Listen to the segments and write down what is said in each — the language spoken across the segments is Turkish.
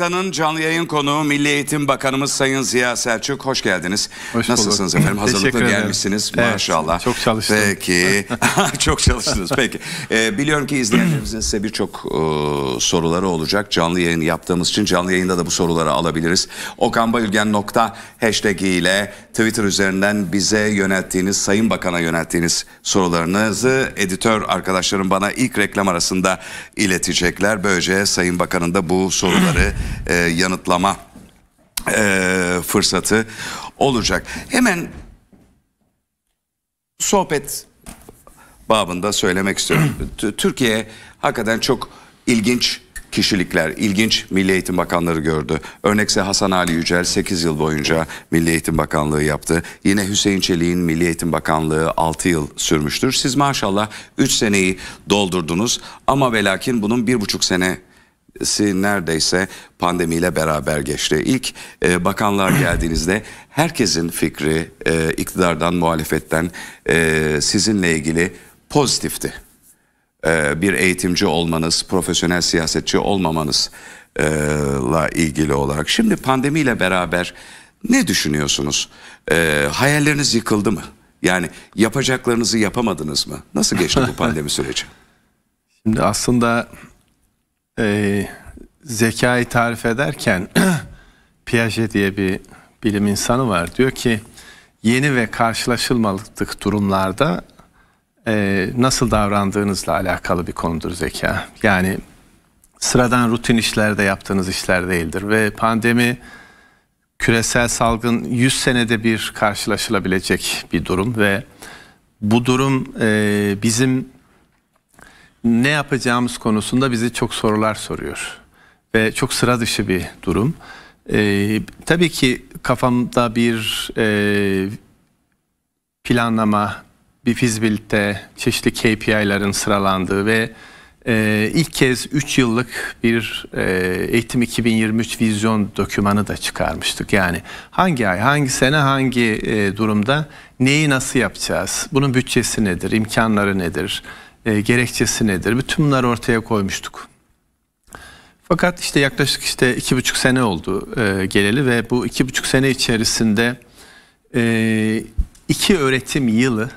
Haftanın canlı yayın konuğu Milli Eğitim Bakanımız Sayın Ziya Selçuk. Hoş geldiniz. Hoş Nasılsınız efendim? Hazırlıklı gelmişsiniz evet, maşallah. Çok çalıştım. Peki. çok çalıştınız. Peki. Ee, biliyorum ki izleyenlerimizin size birçok e, soruları olacak. Canlı yayın yaptığımız için canlı yayında da bu soruları alabiliriz. Okanbayülgen nokta hashtag ile Twitter üzerinden bize yönelttiğiniz, Sayın Bakan'a yönelttiğiniz sorularınızı editör arkadaşlarım bana ilk reklam arasında iletecekler. Böylece Sayın Bakan'ın da bu soruları e, yanıtlama e, fırsatı olacak. Hemen sohbet babında söylemek istiyorum. Türkiye hakikaten çok ilginç kişilikler, ilginç Milli Eğitim Bakanları gördü. Örnekse Hasan Ali Yücel 8 yıl boyunca Milli Eğitim Bakanlığı yaptı. Yine Hüseyin Çelik'in Milli Eğitim Bakanlığı 6 yıl sürmüştür. Siz maşallah 3 seneyi doldurdunuz ama ve lakin bunun 1,5 sene si neredeyse pandemiyle beraber geçti. İlk e, bakanlar geldiğinizde herkesin fikri e, iktidardan, muhalefetten e, sizinle ilgili pozitifti. E, bir eğitimci olmanız, profesyonel siyasetçi olmamanızla e, ilgili olarak. Şimdi pandemiyle beraber ne düşünüyorsunuz? E, hayalleriniz yıkıldı mı? Yani yapacaklarınızı yapamadınız mı? Nasıl geçti bu pandemi süreci? Şimdi aslında e, zekayı tarif ederken Piaget diye bir bilim insanı var. Diyor ki yeni ve karşılaşılmadık durumlarda e, nasıl davrandığınızla alakalı bir konudur zeka. Yani sıradan rutin işlerde yaptığınız işler değildir ve pandemi küresel salgın 100 senede bir karşılaşılabilecek bir durum ve bu durum e, bizim ne yapacağımız konusunda bizi çok sorular soruyor. Ve çok sıra dışı bir durum. Ee, tabii ki kafamda bir e, planlama, bir fizibilite, çeşitli KPI'ların sıralandığı ve e, ilk kez 3 yıllık bir e, Eğitim 2023 vizyon dokümanı da çıkarmıştık. Yani hangi ay, hangi sene, hangi e, durumda neyi nasıl yapacağız? Bunun bütçesi nedir, imkanları nedir? e, gerekçesi nedir? Bütün bunları ortaya koymuştuk. Fakat işte yaklaşık işte iki buçuk sene oldu e, geleli ve bu iki buçuk sene içerisinde e, iki öğretim yılı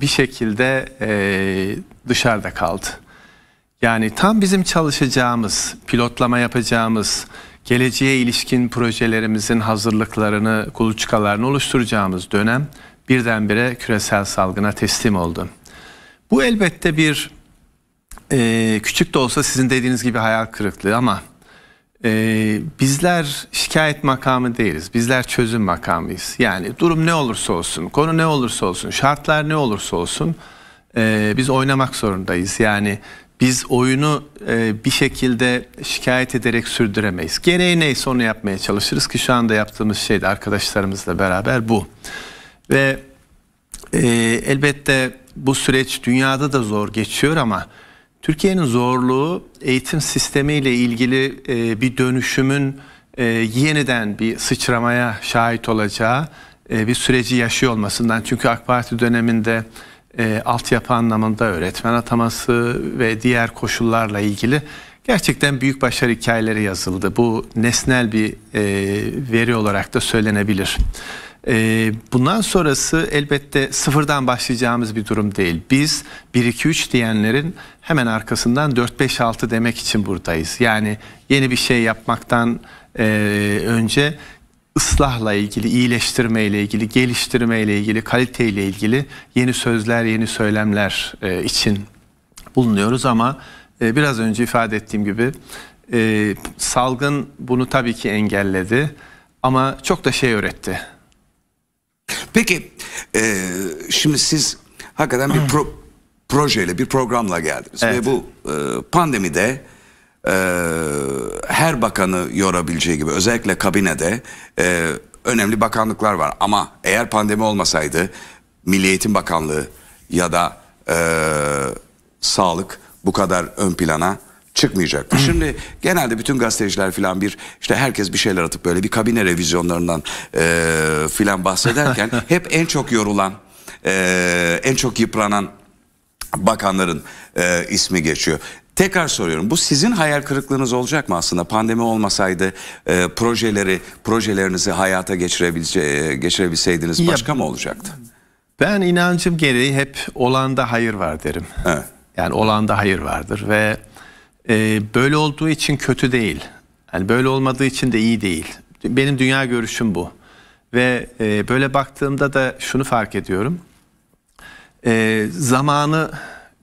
bir şekilde e, dışarıda kaldı. Yani tam bizim çalışacağımız, pilotlama yapacağımız, geleceğe ilişkin projelerimizin hazırlıklarını, kuluçkalarını oluşturacağımız dönem birdenbire küresel salgına teslim oldu. Bu elbette bir e, küçük de olsa sizin dediğiniz gibi hayal kırıklığı ama e, bizler şikayet makamı değiliz. Bizler çözüm makamıyız. Yani durum ne olursa olsun, konu ne olursa olsun, şartlar ne olursa olsun e, biz oynamak zorundayız. Yani biz oyunu e, bir şekilde şikayet ederek sürdüremeyiz. Gereği neyse onu yapmaya çalışırız ki şu anda yaptığımız şey de arkadaşlarımızla beraber bu. Ve e, elbette bu süreç dünyada da zor geçiyor ama Türkiye'nin zorluğu eğitim sistemiyle ilgili e, bir dönüşümün e, yeniden bir sıçramaya şahit olacağı e, bir süreci yaşıyor olmasından. Çünkü AK Parti döneminde e, altyapı anlamında öğretmen ataması ve diğer koşullarla ilgili gerçekten büyük başarı hikayeleri yazıldı. Bu nesnel bir e, veri olarak da söylenebilir. Ee, bundan sonrası elbette sıfırdan başlayacağımız bir durum değil. Biz 1-2-3 diyenlerin hemen arkasından 4-5-6 demek için buradayız. Yani yeni bir şey yapmaktan e, önce ıslahla ilgili, iyileştirmeyle ilgili, geliştirmeyle ilgili, kaliteyle ilgili yeni sözler, yeni söylemler e, için bulunuyoruz ama e, biraz önce ifade ettiğim gibi salgın bunu tabii ki engelledi ama çok da şey öğretti. Peki e, şimdi siz hakikaten bir hmm. pro, projeyle bir programla geldiniz evet. ve bu e, pandemide e, her bakanı yorabileceği gibi özellikle kabinede e, önemli bakanlıklar var ama eğer pandemi olmasaydı Milli Eğitim Bakanlığı ya da e, sağlık bu kadar ön plana çıkmayacak. Hmm. Şimdi genelde bütün gazeteciler filan bir işte herkes bir şeyler atıp böyle bir kabine revizyonlarından e, filan bahsederken hep en çok yorulan e, en çok yıpranan bakanların e, ismi geçiyor. Tekrar soruyorum bu sizin hayal kırıklığınız olacak mı aslında pandemi olmasaydı e, projeleri projelerinizi hayata geçirebilse, geçirebilseydiniz başka ya, mı olacaktı? Ben inancım gereği hep olanda hayır var derim. Evet. Yani olanda hayır vardır ve e, böyle olduğu için kötü değil. Yani böyle olmadığı için de iyi değil. Benim dünya görüşüm bu. Ve e, böyle baktığımda da şunu fark ediyorum. E, zamanı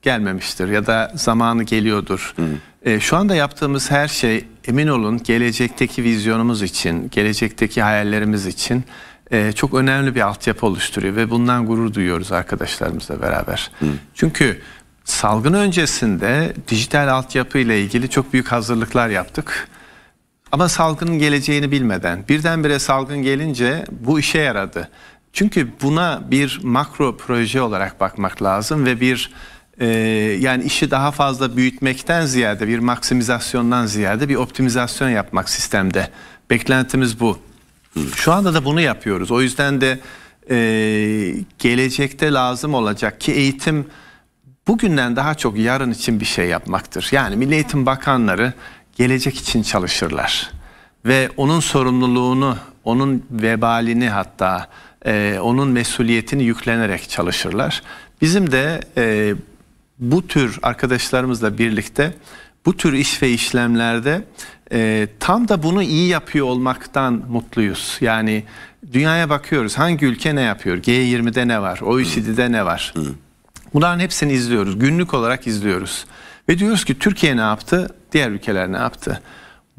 gelmemiştir ya da zamanı geliyordur. Hı. E, şu anda yaptığımız her şey emin olun gelecekteki vizyonumuz için, gelecekteki hayallerimiz için e, çok önemli bir altyapı oluşturuyor ve bundan gurur duyuyoruz arkadaşlarımızla beraber. Hı. Çünkü Salgın öncesinde dijital altyapı ile ilgili çok büyük hazırlıklar yaptık. Ama salgının geleceğini bilmeden birdenbire salgın gelince bu işe yaradı. Çünkü buna bir makro proje olarak bakmak lazım ve bir e, yani işi daha fazla büyütmekten ziyade bir maksimizasyondan ziyade bir optimizasyon yapmak sistemde. Beklentimiz bu. Şu anda da bunu yapıyoruz. O yüzden de e, gelecekte lazım olacak ki eğitim bugünden daha çok yarın için bir şey yapmaktır. Yani Milli Eğitim Bakanları gelecek için çalışırlar. Ve onun sorumluluğunu, onun vebalini hatta e, onun mesuliyetini yüklenerek çalışırlar. Bizim de e, bu tür arkadaşlarımızla birlikte bu tür iş ve işlemlerde e, tam da bunu iyi yapıyor olmaktan mutluyuz. Yani dünyaya bakıyoruz hangi ülke ne yapıyor? G20'de ne var? OECD'de ne var? Hı. Bunların hepsini izliyoruz. Günlük olarak izliyoruz. Ve diyoruz ki Türkiye ne yaptı? Diğer ülkeler ne yaptı?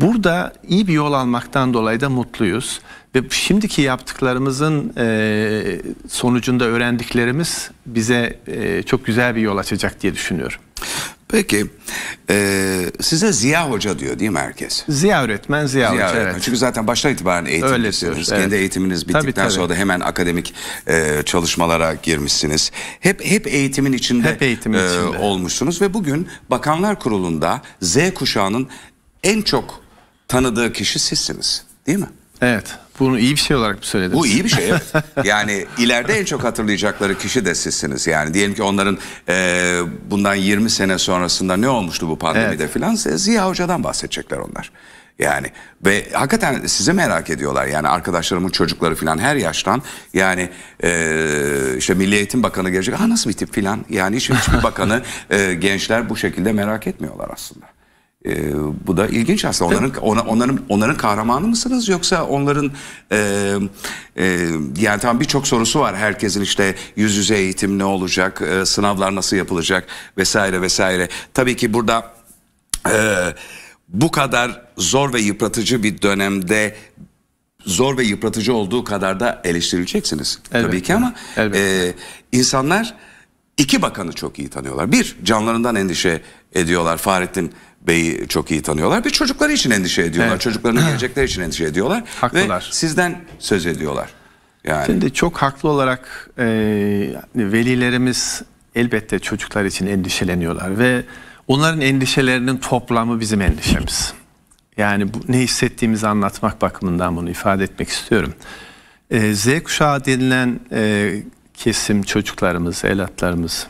Burada iyi bir yol almaktan dolayı da mutluyuz. Ve şimdiki yaptıklarımızın e, sonucunda öğrendiklerimiz bize e, çok güzel bir yol açacak diye düşünüyorum. Peki e, size Ziya Hoca diyor değil mi herkes? Ziya öğretmen, Ziya, Ziya Hoca öğretmen. evet. Çünkü zaten baştan itibaren eğitimlisiniz. Kendi eğitiminiz bittikten tabii, tabii. sonra da hemen akademik e, çalışmalara girmişsiniz. Hep hep eğitimin içinde, hep eğitimin e, içinde. olmuşsunuz ve bugün Bakanlar Kurulu'nda Z kuşağının en çok tanıdığı kişi sizsiniz değil mi? Evet. Bunu iyi bir şey olarak mı söylediniz? Bu iyi bir şey yani ileride en çok hatırlayacakları kişi de sizsiniz. Yani diyelim ki onların e, bundan 20 sene sonrasında ne olmuştu bu pandemide evet. filan Ziya Hoca'dan bahsedecekler onlar. Yani ve hakikaten sizi merak ediyorlar. Yani arkadaşlarımın çocukları filan her yaştan yani e, işte Milli Eğitim Bakanı gelecek. Ha nasıl bir tip filan yani hiç, hiçbir bakanı e, gençler bu şekilde merak etmiyorlar aslında. E, bu da ilginç aslında. Onların ona, onların onların kahramanı mısınız yoksa onların e, e, yani tam birçok sorusu var. Herkesin işte yüz yüze eğitim ne olacak, e, sınavlar nasıl yapılacak vesaire vesaire. Tabii ki burada e, bu kadar zor ve yıpratıcı bir dönemde zor ve yıpratıcı olduğu kadar da eleştirileceksiniz elbette, tabii ki ama e, insanlar iki bakanı çok iyi tanıyorlar. Bir canlarından endişe ediyorlar Fahrettin Bey'i çok iyi tanıyorlar ve çocukları için endişe ediyorlar. Evet. Çocuklarının gelecekleri için endişe ediyorlar. Haklılar. Ve sizden söz ediyorlar. Yani. Şimdi çok haklı olarak e, velilerimiz elbette çocuklar için endişeleniyorlar ve onların endişelerinin toplamı bizim endişemiz. Yani bu, ne hissettiğimizi anlatmak bakımından bunu ifade etmek istiyorum. E, Z kuşağı denilen e, kesim çocuklarımız, evlatlarımız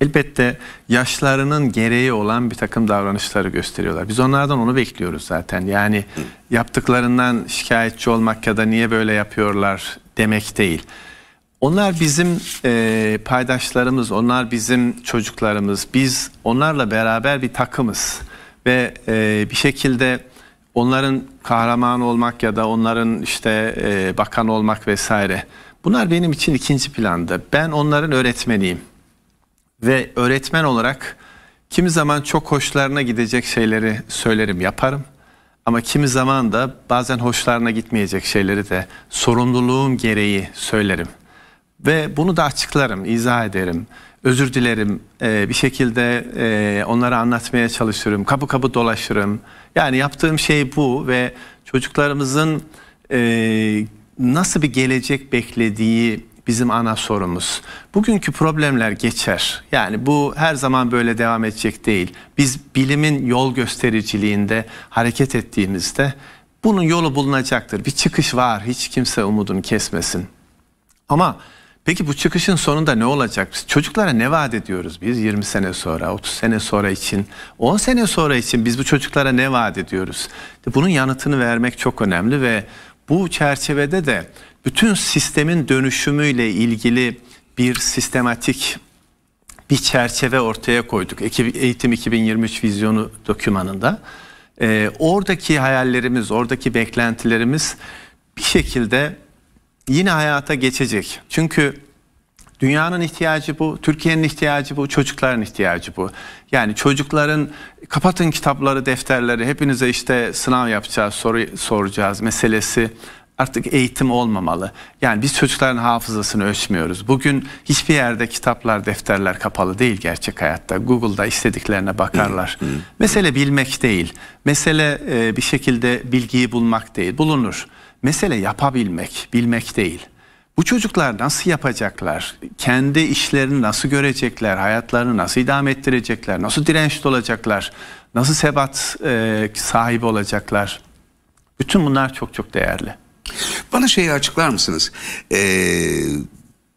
elbette yaşlarının gereği olan bir takım davranışları gösteriyorlar. Biz onlardan onu bekliyoruz zaten. Yani yaptıklarından şikayetçi olmak ya da niye böyle yapıyorlar demek değil. Onlar bizim e, paydaşlarımız, onlar bizim çocuklarımız, biz onlarla beraber bir takımız ve e, bir şekilde onların kahraman olmak ya da onların işte e, bakan olmak vesaire. Bunlar benim için ikinci planda. Ben onların öğretmeniyim ve öğretmen olarak kimi zaman çok hoşlarına gidecek şeyleri söylerim yaparım. Ama kimi zaman da bazen hoşlarına gitmeyecek şeyleri de sorumluluğum gereği söylerim. Ve bunu da açıklarım, izah ederim. Özür dilerim, ee, bir şekilde e, onlara anlatmaya çalışırım. Kapı kapı dolaşırım. Yani yaptığım şey bu ve çocuklarımızın e, nasıl bir gelecek beklediği bizim ana sorumuz. Bugünkü problemler geçer. Yani bu her zaman böyle devam edecek değil. Biz bilimin yol göstericiliğinde hareket ettiğimizde bunun yolu bulunacaktır. Bir çıkış var. Hiç kimse umudunu kesmesin. Ama peki bu çıkışın sonunda ne olacak? Biz çocuklara ne vaat ediyoruz biz 20 sene sonra, 30 sene sonra için, 10 sene sonra için biz bu çocuklara ne vaat ediyoruz? Bunun yanıtını vermek çok önemli ve bu çerçevede de bütün sistemin dönüşümüyle ilgili bir sistematik bir çerçeve ortaya koyduk. Eğitim 2023 vizyonu dokümanında. Ee, oradaki hayallerimiz, oradaki beklentilerimiz bir şekilde yine hayata geçecek. Çünkü Dünyanın ihtiyacı bu, Türkiye'nin ihtiyacı bu, çocukların ihtiyacı bu. Yani çocukların kapatın kitapları, defterleri, hepinize işte sınav yapacağız, soru soracağız meselesi artık eğitim olmamalı. Yani biz çocukların hafızasını ölçmüyoruz. Bugün hiçbir yerde kitaplar, defterler kapalı değil gerçek hayatta. Google'da istediklerine bakarlar. Mesele bilmek değil. Mesele e, bir şekilde bilgiyi bulmak değil. Bulunur. Mesele yapabilmek, bilmek değil. Bu çocuklar nasıl yapacaklar? Kendi işlerini nasıl görecekler? Hayatlarını nasıl idame ettirecekler? Nasıl dirençli olacaklar? Nasıl sebat e, sahibi olacaklar? Bütün bunlar çok çok değerli. Bana şeyi açıklar mısınız? Ee,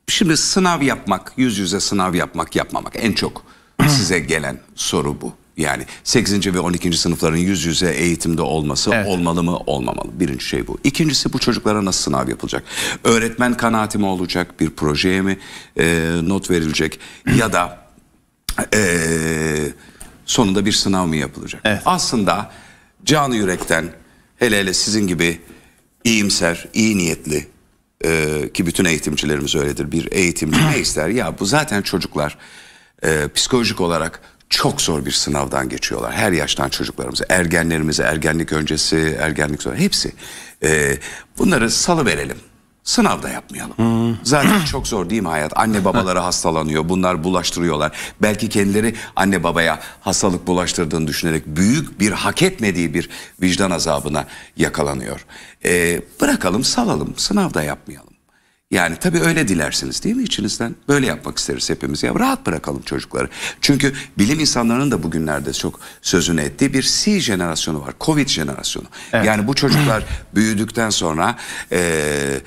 şimdi sınav yapmak, yüz yüze sınav yapmak, yapmamak en çok size gelen soru bu. Yani 8. ve 12. sınıfların yüz yüze eğitimde olması evet. olmalı mı olmamalı. Birinci şey bu. İkincisi bu çocuklara nasıl sınav yapılacak? Öğretmen kanaati mi olacak? Bir projeye mi e, not verilecek? ya da e, sonunda bir sınav mı yapılacak? Evet. Aslında canı yürekten hele hele sizin gibi iyimser, iyi niyetli e, ki bütün eğitimcilerimiz öyledir. Bir eğitimci ne ister? Ya bu zaten çocuklar e, psikolojik olarak çok zor bir sınavdan geçiyorlar. Her yaştan çocuklarımızı, ergenlerimizi, ergenlik öncesi, ergenlik sonra hepsi. Ee, bunları salı verelim. Sınavda yapmayalım. Hmm. Zaten çok zor değil mi hayat? Anne babaları hastalanıyor. Bunlar bulaştırıyorlar. Belki kendileri anne babaya hastalık bulaştırdığını düşünerek büyük bir hak etmediği bir vicdan azabına yakalanıyor. Ee, bırakalım salalım. Sınavda yapmayalım. Yani tabii öyle dilersiniz değil mi içinizden? Böyle yapmak isteriz hepimiz. Ya rahat bırakalım çocukları. Çünkü bilim insanlarının da bugünlerde çok sözünü ettiği bir C jenerasyonu var. Covid jenerasyonu. Evet. Yani bu çocuklar büyüdükten sonra... Ee,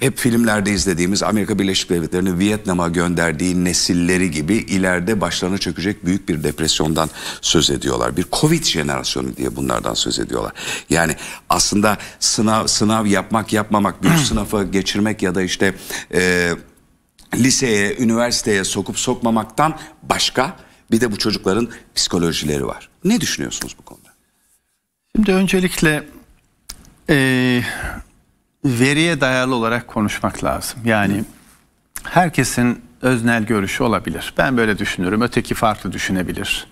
hep filmlerde izlediğimiz Amerika Birleşik Devletleri'nin Vietnam'a gönderdiği nesilleri gibi ileride başlarına çökecek büyük bir depresyondan söz ediyorlar. Bir Covid jenerasyonu diye bunlardan söz ediyorlar. Yani aslında sınav sınav yapmak yapmamak, büyük hmm. sınavı geçirmek ya da işte e, liseye, üniversiteye sokup sokmamaktan başka bir de bu çocukların psikolojileri var. Ne düşünüyorsunuz bu konuda? Şimdi öncelikle e, veriye dayalı olarak konuşmak lazım. Yani herkesin öznel görüşü olabilir. Ben böyle düşünürüm, öteki farklı düşünebilir.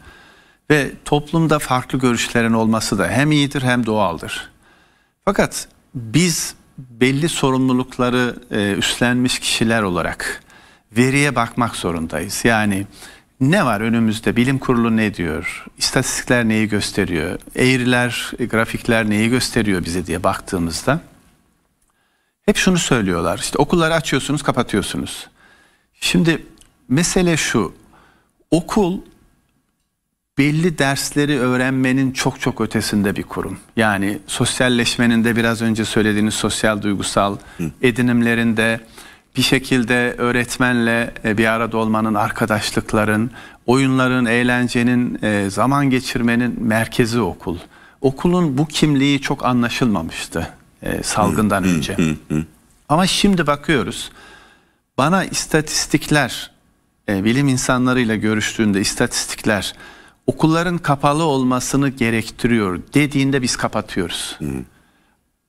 Ve toplumda farklı görüşlerin olması da hem iyidir hem doğaldır. Fakat biz belli sorumlulukları e, üstlenmiş kişiler olarak veriye bakmak zorundayız. Yani ne var önümüzde? Bilim kurulu ne diyor? İstatistikler neyi gösteriyor? Eğriler, e, grafikler neyi gösteriyor bize diye baktığımızda hep şunu söylüyorlar. İşte okulları açıyorsunuz, kapatıyorsunuz. Şimdi mesele şu. Okul belli dersleri öğrenmenin çok çok ötesinde bir kurum. Yani sosyalleşmenin de biraz önce söylediğiniz sosyal duygusal Hı. edinimlerinde bir şekilde öğretmenle e, bir arada olmanın, arkadaşlıkların, oyunların, eğlencenin, e, zaman geçirmenin merkezi okul. Okulun bu kimliği çok anlaşılmamıştı e, salgından önce. Ama şimdi bakıyoruz bana istatistikler e, bilim insanlarıyla görüştüğünde istatistikler okulların kapalı olmasını gerektiriyor dediğinde biz kapatıyoruz. Hı.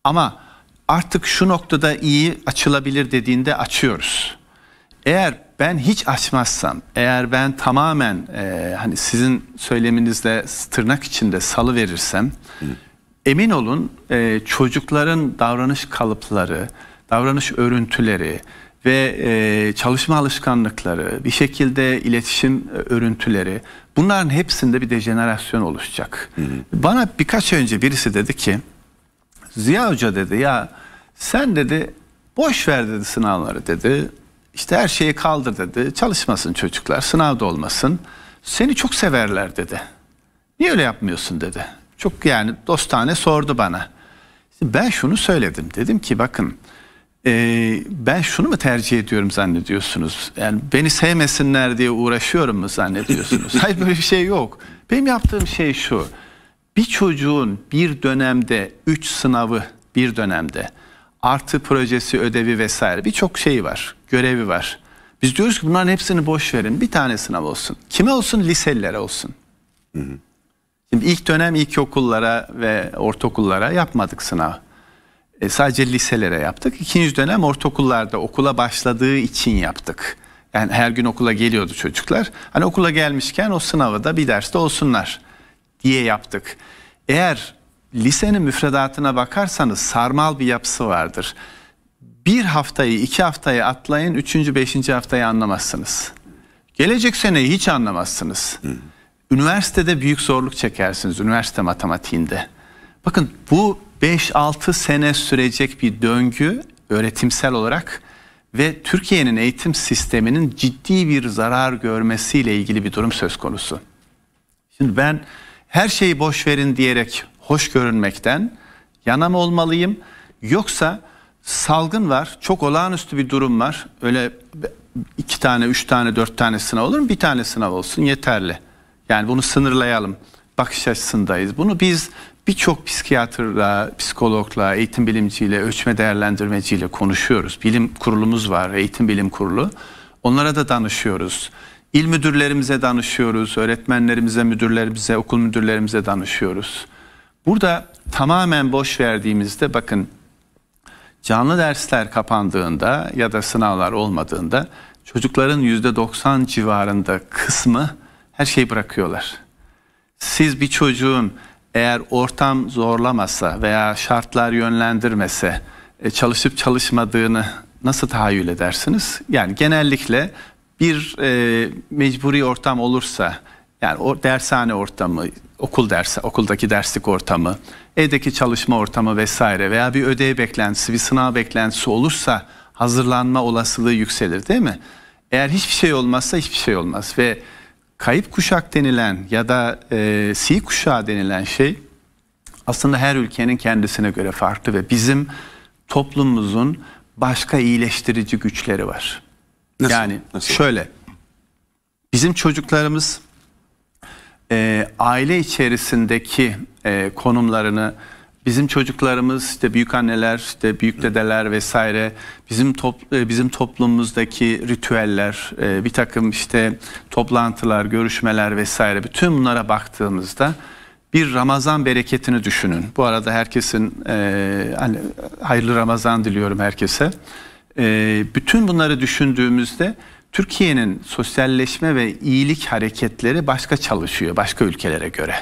Ama artık şu noktada iyi açılabilir dediğinde açıyoruz. Eğer ben hiç açmazsam, eğer ben tamamen e, hani sizin söyleminizle tırnak içinde salı verirsem emin olun e, çocukların davranış kalıpları, davranış örüntüleri ve e, çalışma alışkanlıkları, bir şekilde iletişim örüntüleri bunların hepsinde bir dejenerasyon oluşacak. Hı hı. Bana birkaç önce birisi dedi ki Ziya Hoca dedi ya sen dedi boş ver dedi sınavları dedi. İşte her şeyi kaldır dedi. Çalışmasın çocuklar, sınavda olmasın. Seni çok severler dedi. Niye öyle yapmıyorsun dedi. Çok yani dostane sordu bana. Ben şunu söyledim. Dedim ki bakın e, ben şunu mu tercih ediyorum zannediyorsunuz? Yani beni sevmesinler diye uğraşıyorum mu zannediyorsunuz? Hayır böyle bir şey yok. Benim yaptığım şey şu. Bir çocuğun bir dönemde üç sınavı bir dönemde artı projesi, ödevi vesaire birçok şeyi var, görevi var. Biz diyoruz ki bunların hepsini boş verin. Bir tane sınav olsun. Kime olsun? Liselilere olsun. Hı hı. Şimdi ilk dönem ilkokullara ve ortaokullara yapmadık sınav. E, sadece liselere yaptık. İkinci dönem ortaokullarda okula başladığı için yaptık. Yani her gün okula geliyordu çocuklar. Hani okula gelmişken o sınavı da bir derste olsunlar diye yaptık. Eğer lisenin müfredatına bakarsanız sarmal bir yapısı vardır. Bir haftayı, iki haftayı atlayın, üçüncü, beşinci haftayı anlamazsınız. Gelecek seneyi hiç anlamazsınız. Hı. Üniversitede büyük zorluk çekersiniz üniversite matematiğinde. Bakın bu 5-6 sene sürecek bir döngü öğretimsel olarak ve Türkiye'nin eğitim sisteminin ciddi bir zarar görmesiyle ilgili bir durum söz konusu. Şimdi ben her şeyi boş verin diyerek hoş görünmekten yana mı olmalıyım yoksa salgın var çok olağanüstü bir durum var öyle iki tane üç tane dört tane sınav olur mu bir tane sınav olsun yeterli. Yani bunu sınırlayalım bakış açısındayız. Bunu biz birçok psikiyatrla, psikologla, eğitim bilimciyle, ölçme değerlendirmeciyle konuşuyoruz. Bilim kurulumuz var, eğitim bilim kurulu. Onlara da danışıyoruz. İl müdürlerimize danışıyoruz, öğretmenlerimize, müdürlerimize, okul müdürlerimize danışıyoruz. Burada tamamen boş verdiğimizde bakın canlı dersler kapandığında ya da sınavlar olmadığında çocukların %90 civarında kısmı her şeyi bırakıyorlar. Siz bir çocuğun eğer ortam zorlamasa veya şartlar yönlendirmese e, çalışıp çalışmadığını nasıl tahayyül edersiniz? Yani genellikle bir e, mecburi ortam olursa yani o dershane ortamı, okul dersi, okuldaki derslik ortamı, evdeki çalışma ortamı vesaire veya bir ödev beklentisi, bir sınav beklentisi olursa hazırlanma olasılığı yükselir değil mi? Eğer hiçbir şey olmazsa hiçbir şey olmaz ve kayıp kuşak denilen ya da e, si kuşağı denilen şey aslında her ülkenin kendisine göre farklı ve bizim toplumumuzun başka iyileştirici güçleri var. Nasıl? Yani Nasıl? şöyle bizim çocuklarımız e, aile içerisindeki e, konumlarını bizim çocuklarımız işte büyük anneler, işte büyük dedeler vesaire bizim top, e, bizim toplumumuzdaki ritüeller, e, bir takım işte toplantılar, görüşmeler vesaire bütün bunlara baktığımızda bir Ramazan bereketini düşünün. Bu arada herkesin e, hani hayırlı Ramazan diliyorum herkese. Bütün bunları düşündüğümüzde Türkiye'nin sosyalleşme ve iyilik hareketleri başka çalışıyor başka ülkelere göre.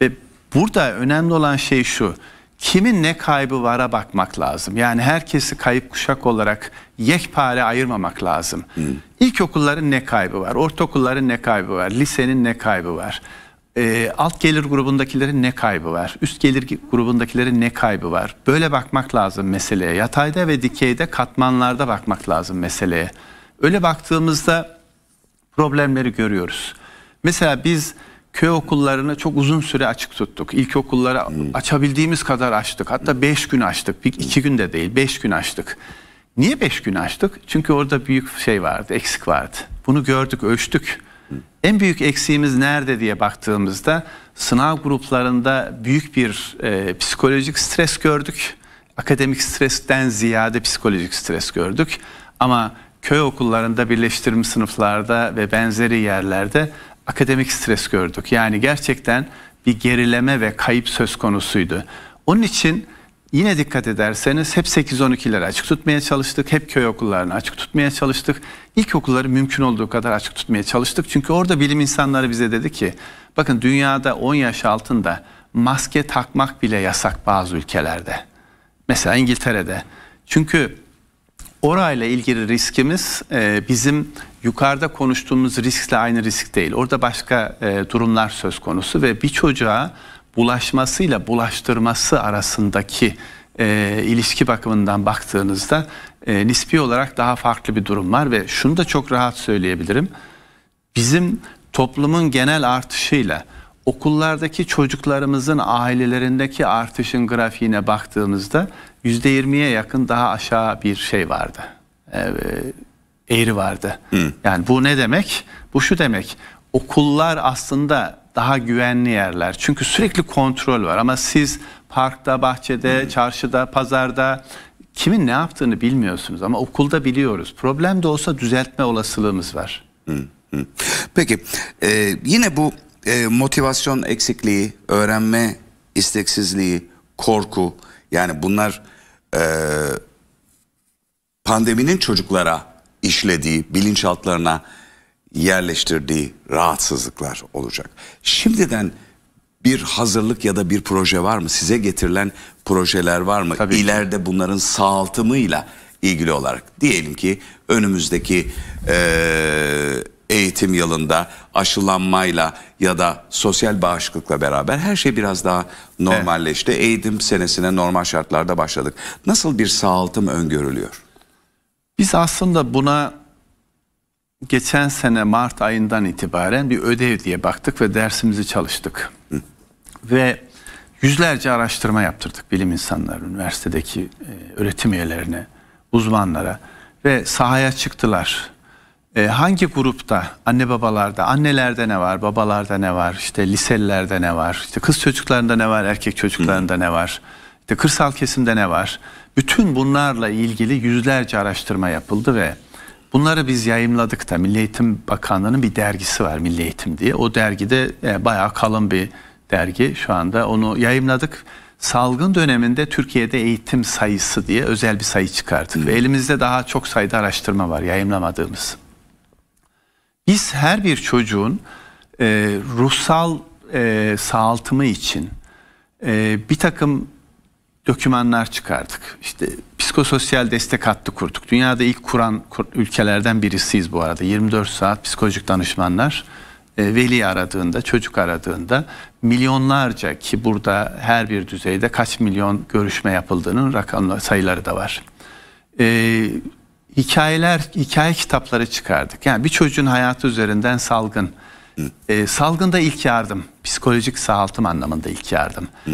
Ve Burada önemli olan şey şu. Kimin ne kaybı vara bakmak lazım. Yani herkesi kayıp kuşak olarak yekpare ayırmamak lazım. Hmm. İlkokulların ne kaybı var? Ortaokulların ne kaybı var? Lisenin ne kaybı var? E, alt gelir grubundakilerin ne kaybı var? Üst gelir grubundakilerin ne kaybı var? Böyle bakmak lazım meseleye. Yatayda ve dikeyde katmanlarda bakmak lazım meseleye. Öyle baktığımızda problemleri görüyoruz. Mesela biz köy okullarını çok uzun süre açık tuttuk. İlkokulları hmm. açabildiğimiz kadar açtık. Hatta 5 hmm. gün açtık. 2 hmm. de değil 5 gün açtık. Niye 5 gün açtık? Çünkü orada büyük şey vardı, eksik vardı. Bunu gördük, ölçtük. Hmm. En büyük eksiğimiz nerede diye baktığımızda sınav gruplarında büyük bir e, psikolojik stres gördük. Akademik stresten ziyade psikolojik stres gördük. Ama köy okullarında, birleştirme sınıflarda ve benzeri yerlerde akademik stres gördük. Yani gerçekten bir gerileme ve kayıp söz konusuydu. Onun için yine dikkat ederseniz hep 8-12'leri açık tutmaya çalıştık. Hep köy okullarını açık tutmaya çalıştık. İlk okulları mümkün olduğu kadar açık tutmaya çalıştık. Çünkü orada bilim insanları bize dedi ki bakın dünyada 10 yaş altında maske takmak bile yasak bazı ülkelerde. Mesela İngiltere'de. Çünkü Orayla ilgili riskimiz e, bizim yukarıda konuştuğumuz riskle aynı risk değil. Orada başka e, durumlar söz konusu ve bir çocuğa bulaşmasıyla bulaştırması arasındaki e, ilişki bakımından baktığınızda nispi olarak daha farklı bir durum var ve şunu da çok rahat söyleyebilirim. Bizim toplumun genel artışıyla okullardaki çocuklarımızın ailelerindeki artışın grafiğine baktığımızda %20'ye yakın daha aşağı bir şey vardı. Ee, eğri vardı. Hı. Yani bu ne demek? Bu şu demek. Okullar aslında daha güvenli yerler. Çünkü sürekli kontrol var ama siz parkta, bahçede, Hı. çarşıda, pazarda kimin ne yaptığını bilmiyorsunuz ama okulda biliyoruz. Problem de olsa düzeltme olasılığımız var. Hı. Hı. Peki e, yine bu e, motivasyon eksikliği, öğrenme isteksizliği, korku yani bunlar e, pandeminin çocuklara işlediği, bilinçaltlarına yerleştirdiği rahatsızlıklar olacak. Şimdiden bir hazırlık ya da bir proje var mı? Size getirilen projeler var mı? Tabii. İleride bunların sağaltımıyla ilgili olarak. Diyelim ki önümüzdeki e, eğitim yılında aşılanmayla ya da sosyal bağışıklıkla beraber her şey biraz daha normalleşti. Evet. Eğitim senesine normal şartlarda başladık. Nasıl bir sağaltım öngörülüyor? Biz aslında buna geçen sene Mart ayından itibaren bir ödev diye baktık ve dersimizi çalıştık. Hı. Ve yüzlerce araştırma yaptırdık bilim insanları, üniversitedeki e, öğretim üyelerine, uzmanlara ve sahaya çıktılar e, hangi grupta anne babalarda annelerde ne var babalarda ne var işte liselilerde ne var işte kız çocuklarında ne var erkek çocuklarında Hı. ne var işte kırsal kesimde ne var bütün bunlarla ilgili yüzlerce araştırma yapıldı ve bunları biz yayımladık da Milli Eğitim Bakanlığı'nın bir dergisi var Milli Eğitim diye o dergide e, bayağı kalın bir dergi şu anda onu yayımladık salgın döneminde Türkiye'de eğitim sayısı diye özel bir sayı çıkarttık. Ve hmm. elimizde daha çok sayıda araştırma var yayınlamadığımız. Biz her bir çocuğun e, ruhsal e, sağaltımı için e, bir takım dokümanlar çıkardık. İşte psikososyal destek hattı kurduk. Dünyada ilk kuran ülkelerden birisiyiz bu arada. 24 saat psikolojik danışmanlar e, veli aradığında, çocuk aradığında milyonlarca ki burada her bir düzeyde kaç milyon görüşme yapıldığının rakamları, sayıları da var. E, hikayeler, hikaye kitapları çıkardık. Yani bir çocuğun hayatı üzerinden salgın. E, salgında ilk yardım, psikolojik sağaltım anlamında ilk yardım. Hı.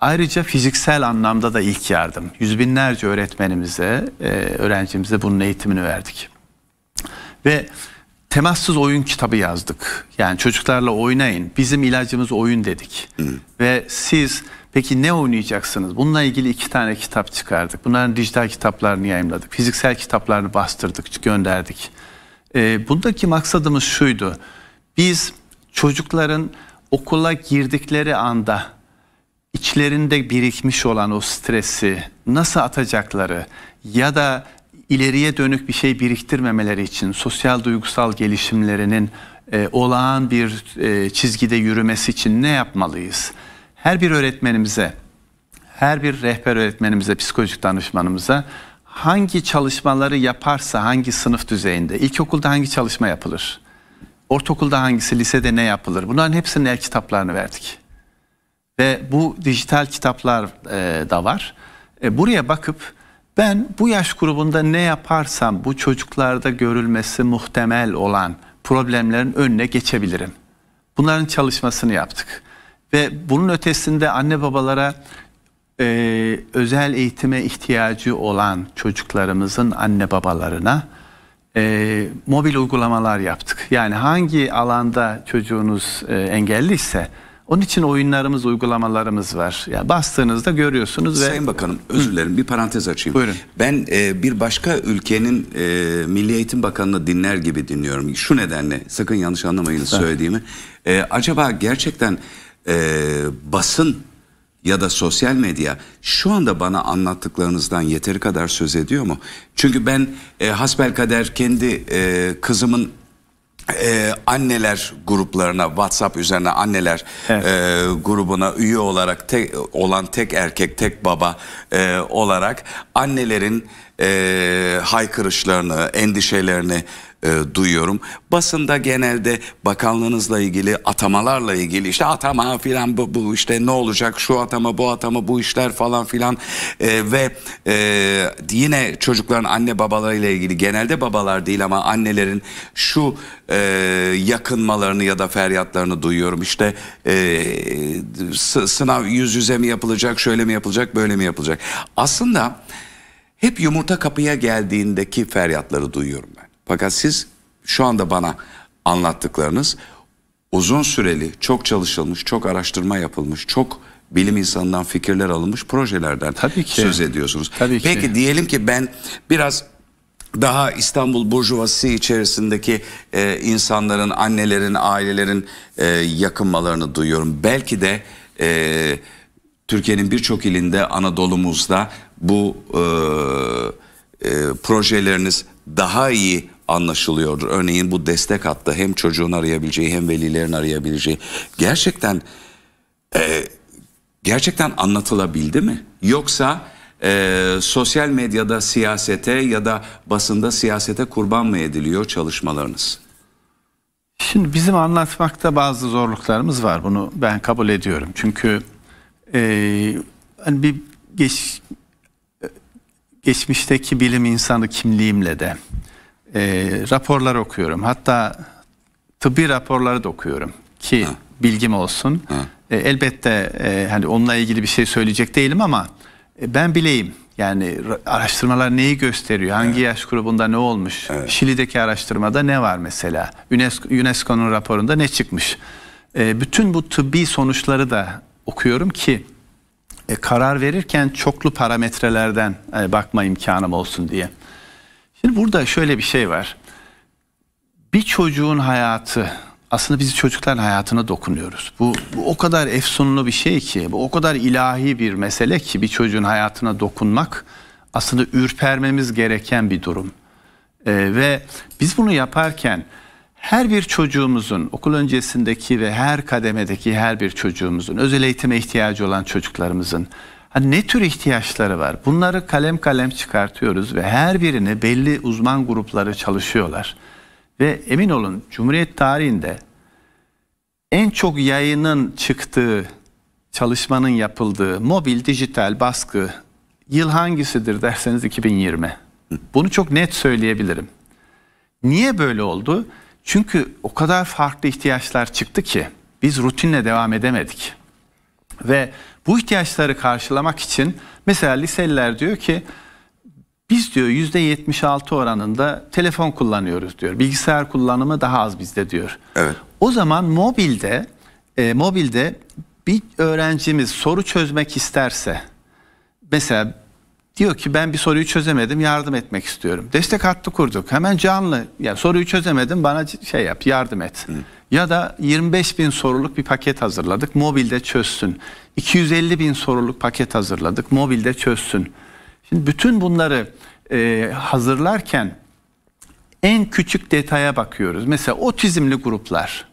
Ayrıca fiziksel anlamda da ilk yardım. Yüz binlerce öğretmenimize, e, öğrencimize bunun eğitimini verdik. Ve temassız oyun kitabı yazdık. Yani çocuklarla oynayın. Bizim ilacımız oyun dedik. Hı. Ve siz Peki ne oynayacaksınız? Bununla ilgili iki tane kitap çıkardık. Bunların dijital kitaplarını yayınladık. Fiziksel kitaplarını bastırdık, gönderdik. E, bundaki maksadımız şuydu. Biz çocukların okula girdikleri anda içlerinde birikmiş olan o stresi nasıl atacakları ya da ileriye dönük bir şey biriktirmemeleri için sosyal duygusal gelişimlerinin e, olağan bir e, çizgide yürümesi için ne yapmalıyız? her bir öğretmenimize, her bir rehber öğretmenimize, psikolojik danışmanımıza hangi çalışmaları yaparsa hangi sınıf düzeyinde, ilkokulda hangi çalışma yapılır, ortaokulda hangisi, lisede ne yapılır bunların hepsinin el kitaplarını verdik. Ve bu dijital kitaplar e, da var. E, buraya bakıp ben bu yaş grubunda ne yaparsam bu çocuklarda görülmesi muhtemel olan problemlerin önüne geçebilirim. Bunların çalışmasını yaptık. Ve bunun ötesinde anne babalara e, özel eğitime ihtiyacı olan çocuklarımızın anne babalarına e, mobil uygulamalar yaptık. Yani hangi alanda çocuğunuz e, engelliyse onun için oyunlarımız, uygulamalarımız var. Ya yani bastığınızda görüyorsunuz ve Sayın Bakanım özür dilerim bir parantez açayım. Buyurun. Ben e, bir başka ülkenin e, Milli Eğitim Bakanı'nı dinler gibi dinliyorum. Şu nedenle sakın yanlış anlamayın söylediğimi. E, acaba gerçekten e, basın ya da sosyal medya şu anda bana anlattıklarınızdan yeteri kadar söz ediyor mu? Çünkü ben e, kader kendi e, kızımın e, anneler gruplarına WhatsApp üzerine anneler evet. e, grubuna üye olarak tek, olan tek erkek tek baba e, olarak annelerin e, haykırışlarını endişelerini e, duyuyorum. Basında genelde bakanlığınızla ilgili atamalarla ilgili işte atama filan bu, bu işte ne olacak şu atama bu atama bu işler falan filan e, ve e, yine çocukların anne babalarıyla ilgili genelde babalar değil ama annelerin şu e, yakınmalarını ya da feryatlarını duyuyorum. İşte e, sınav yüz yüze mi yapılacak şöyle mi yapılacak böyle mi yapılacak. Aslında hep yumurta kapıya geldiğindeki feryatları duyuyorum ben. Fakat siz şu anda bana anlattıklarınız uzun süreli, çok çalışılmış, çok araştırma yapılmış, çok bilim insanından fikirler alınmış projelerden Tabii ki. söz ediyorsunuz. Tabii ki. Peki diyelim ki ben biraz daha İstanbul burjuvası içerisindeki e, insanların, annelerin, ailelerin e, yakınmalarını duyuyorum. Belki de e, Türkiye'nin birçok ilinde, Anadolu'muzda bu e, e, projeleriniz daha iyi anlaşılıyordur. Örneğin bu destek hattı hem çocuğun arayabileceği hem velilerin arayabileceği. Gerçekten e, gerçekten anlatılabildi mi? Yoksa e, sosyal medyada siyasete ya da basında siyasete kurban mı ediliyor çalışmalarınız? Şimdi bizim anlatmakta bazı zorluklarımız var. Bunu ben kabul ediyorum. Çünkü e, hani bir geç, e, geçmişteki bilim insanı kimliğimle de e, ee, raporlar okuyorum. Hatta tıbbi raporları da okuyorum ki ha. bilgim olsun. Ha. E, elbette e, hani onunla ilgili bir şey söyleyecek değilim ama e, ben bileyim. Yani araştırmalar neyi gösteriyor? Hangi evet. yaş grubunda ne olmuş? Evet. Şili'deki araştırmada ne var mesela? UNESCO, UNESCO'nun raporunda ne çıkmış? E, bütün bu tıbbi sonuçları da okuyorum ki e, karar verirken çoklu parametrelerden e, bakma imkanım olsun diye. Şimdi burada şöyle bir şey var. Bir çocuğun hayatı aslında biz çocukların hayatına dokunuyoruz. Bu, bu o kadar efsunlu bir şey ki, bu o kadar ilahi bir mesele ki bir çocuğun hayatına dokunmak aslında ürpermemiz gereken bir durum. Ee, ve biz bunu yaparken her bir çocuğumuzun okul öncesindeki ve her kademedeki her bir çocuğumuzun özel eğitime ihtiyacı olan çocuklarımızın Hani ne tür ihtiyaçları var? Bunları kalem kalem çıkartıyoruz ve her birini belli uzman grupları çalışıyorlar. Ve emin olun Cumhuriyet tarihinde en çok yayının çıktığı, çalışmanın yapıldığı mobil dijital baskı yıl hangisidir derseniz 2020. Bunu çok net söyleyebilirim. Niye böyle oldu? Çünkü o kadar farklı ihtiyaçlar çıktı ki biz rutinle devam edemedik. Ve bu ihtiyaçları karşılamak için mesela liseliler diyor ki biz diyor %76 oranında telefon kullanıyoruz diyor. Bilgisayar kullanımı daha az bizde diyor. Evet. O zaman mobilde e, mobilde bir öğrencimiz soru çözmek isterse mesela Diyor ki ben bir soruyu çözemedim yardım etmek istiyorum. Destek hattı kurduk. Hemen canlı ya soruyu çözemedim bana şey yap yardım et. Hı. Ya da 25 bin soruluk bir paket hazırladık mobilde çözsün. 250 bin soruluk paket hazırladık mobilde çözsün. Şimdi bütün bunları e, hazırlarken en küçük detaya bakıyoruz. Mesela otizmli gruplar.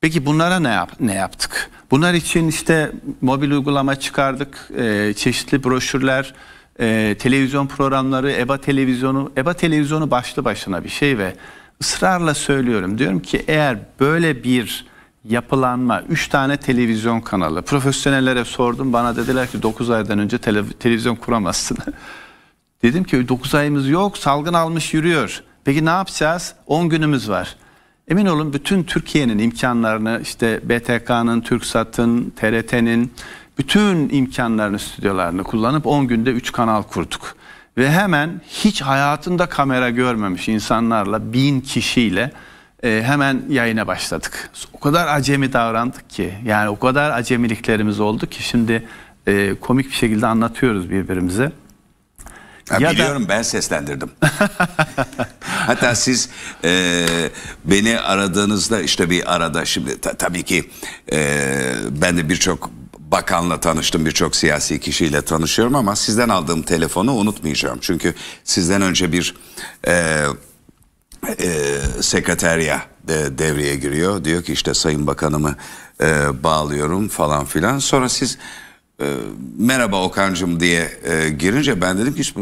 Peki bunlara ne, yap ne yaptık? Bunlar için işte mobil uygulama çıkardık, e, çeşitli broşürler, e, televizyon programları, EBA televizyonu, EBA televizyonu başlı başına bir şey ve ısrarla söylüyorum. Diyorum ki eğer böyle bir yapılanma, 3 tane televizyon kanalı, profesyonellere sordum bana dediler ki 9 aydan önce tele, televizyon kuramazsın. Dedim ki 9 ayımız yok, salgın almış yürüyor. Peki ne yapacağız? 10 günümüz var. Emin olun bütün Türkiye'nin imkanlarını işte BTK'nın, TürkSat'ın, TRT'nin, bütün imkanlarını, stüdyolarını kullanıp 10 günde 3 kanal kurduk. Ve hemen hiç hayatında kamera görmemiş insanlarla, bin kişiyle e, hemen yayına başladık. O kadar acemi davrandık ki, yani o kadar acemiliklerimiz oldu ki şimdi e, komik bir şekilde anlatıyoruz birbirimize. Ya, ya biliyorum da... ben seslendirdim. Hatta siz e, beni aradığınızda işte bir arada şimdi ta, tabii ki e, ben de birçok bakanla tanıştım, birçok siyasi kişiyle tanışıyorum ama sizden aldığım telefonu unutmayacağım. Çünkü sizden önce bir e, e, sekreterya de, devreye giriyor. Diyor ki işte Sayın Bakanımı e, bağlıyorum falan filan. Sonra siz ee, merhaba Okan'cım diye e, girince ben dedim ki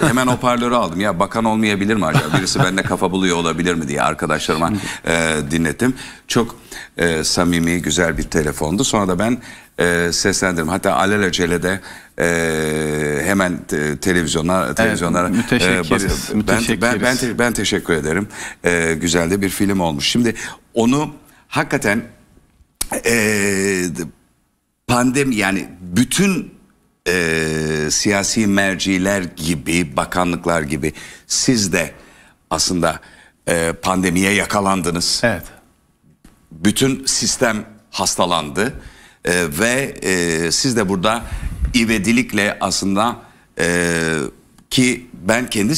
hemen hoparlörü aldım. Ya bakan olmayabilir mi acaba? Birisi bende kafa buluyor olabilir mi diye arkadaşlarıma e, dinlettim. Çok e, samimi güzel bir telefondu. Sonra da ben e, seslendirdim. Hatta alelacele de e, hemen te, televizyona televizyonlara evet, müteşekkiriz, e, ben, ben, ben, te, ben teşekkür ederim. E, güzel de bir film olmuş. Şimdi onu hakikaten e, pandemi yani bütün e, siyasi merciler gibi bakanlıklar gibi siz de aslında e, pandemiye yakalandınız. Evet. Bütün sistem hastalandı e, ve e, siz de burada ivedilikle aslında e, ki ben kendi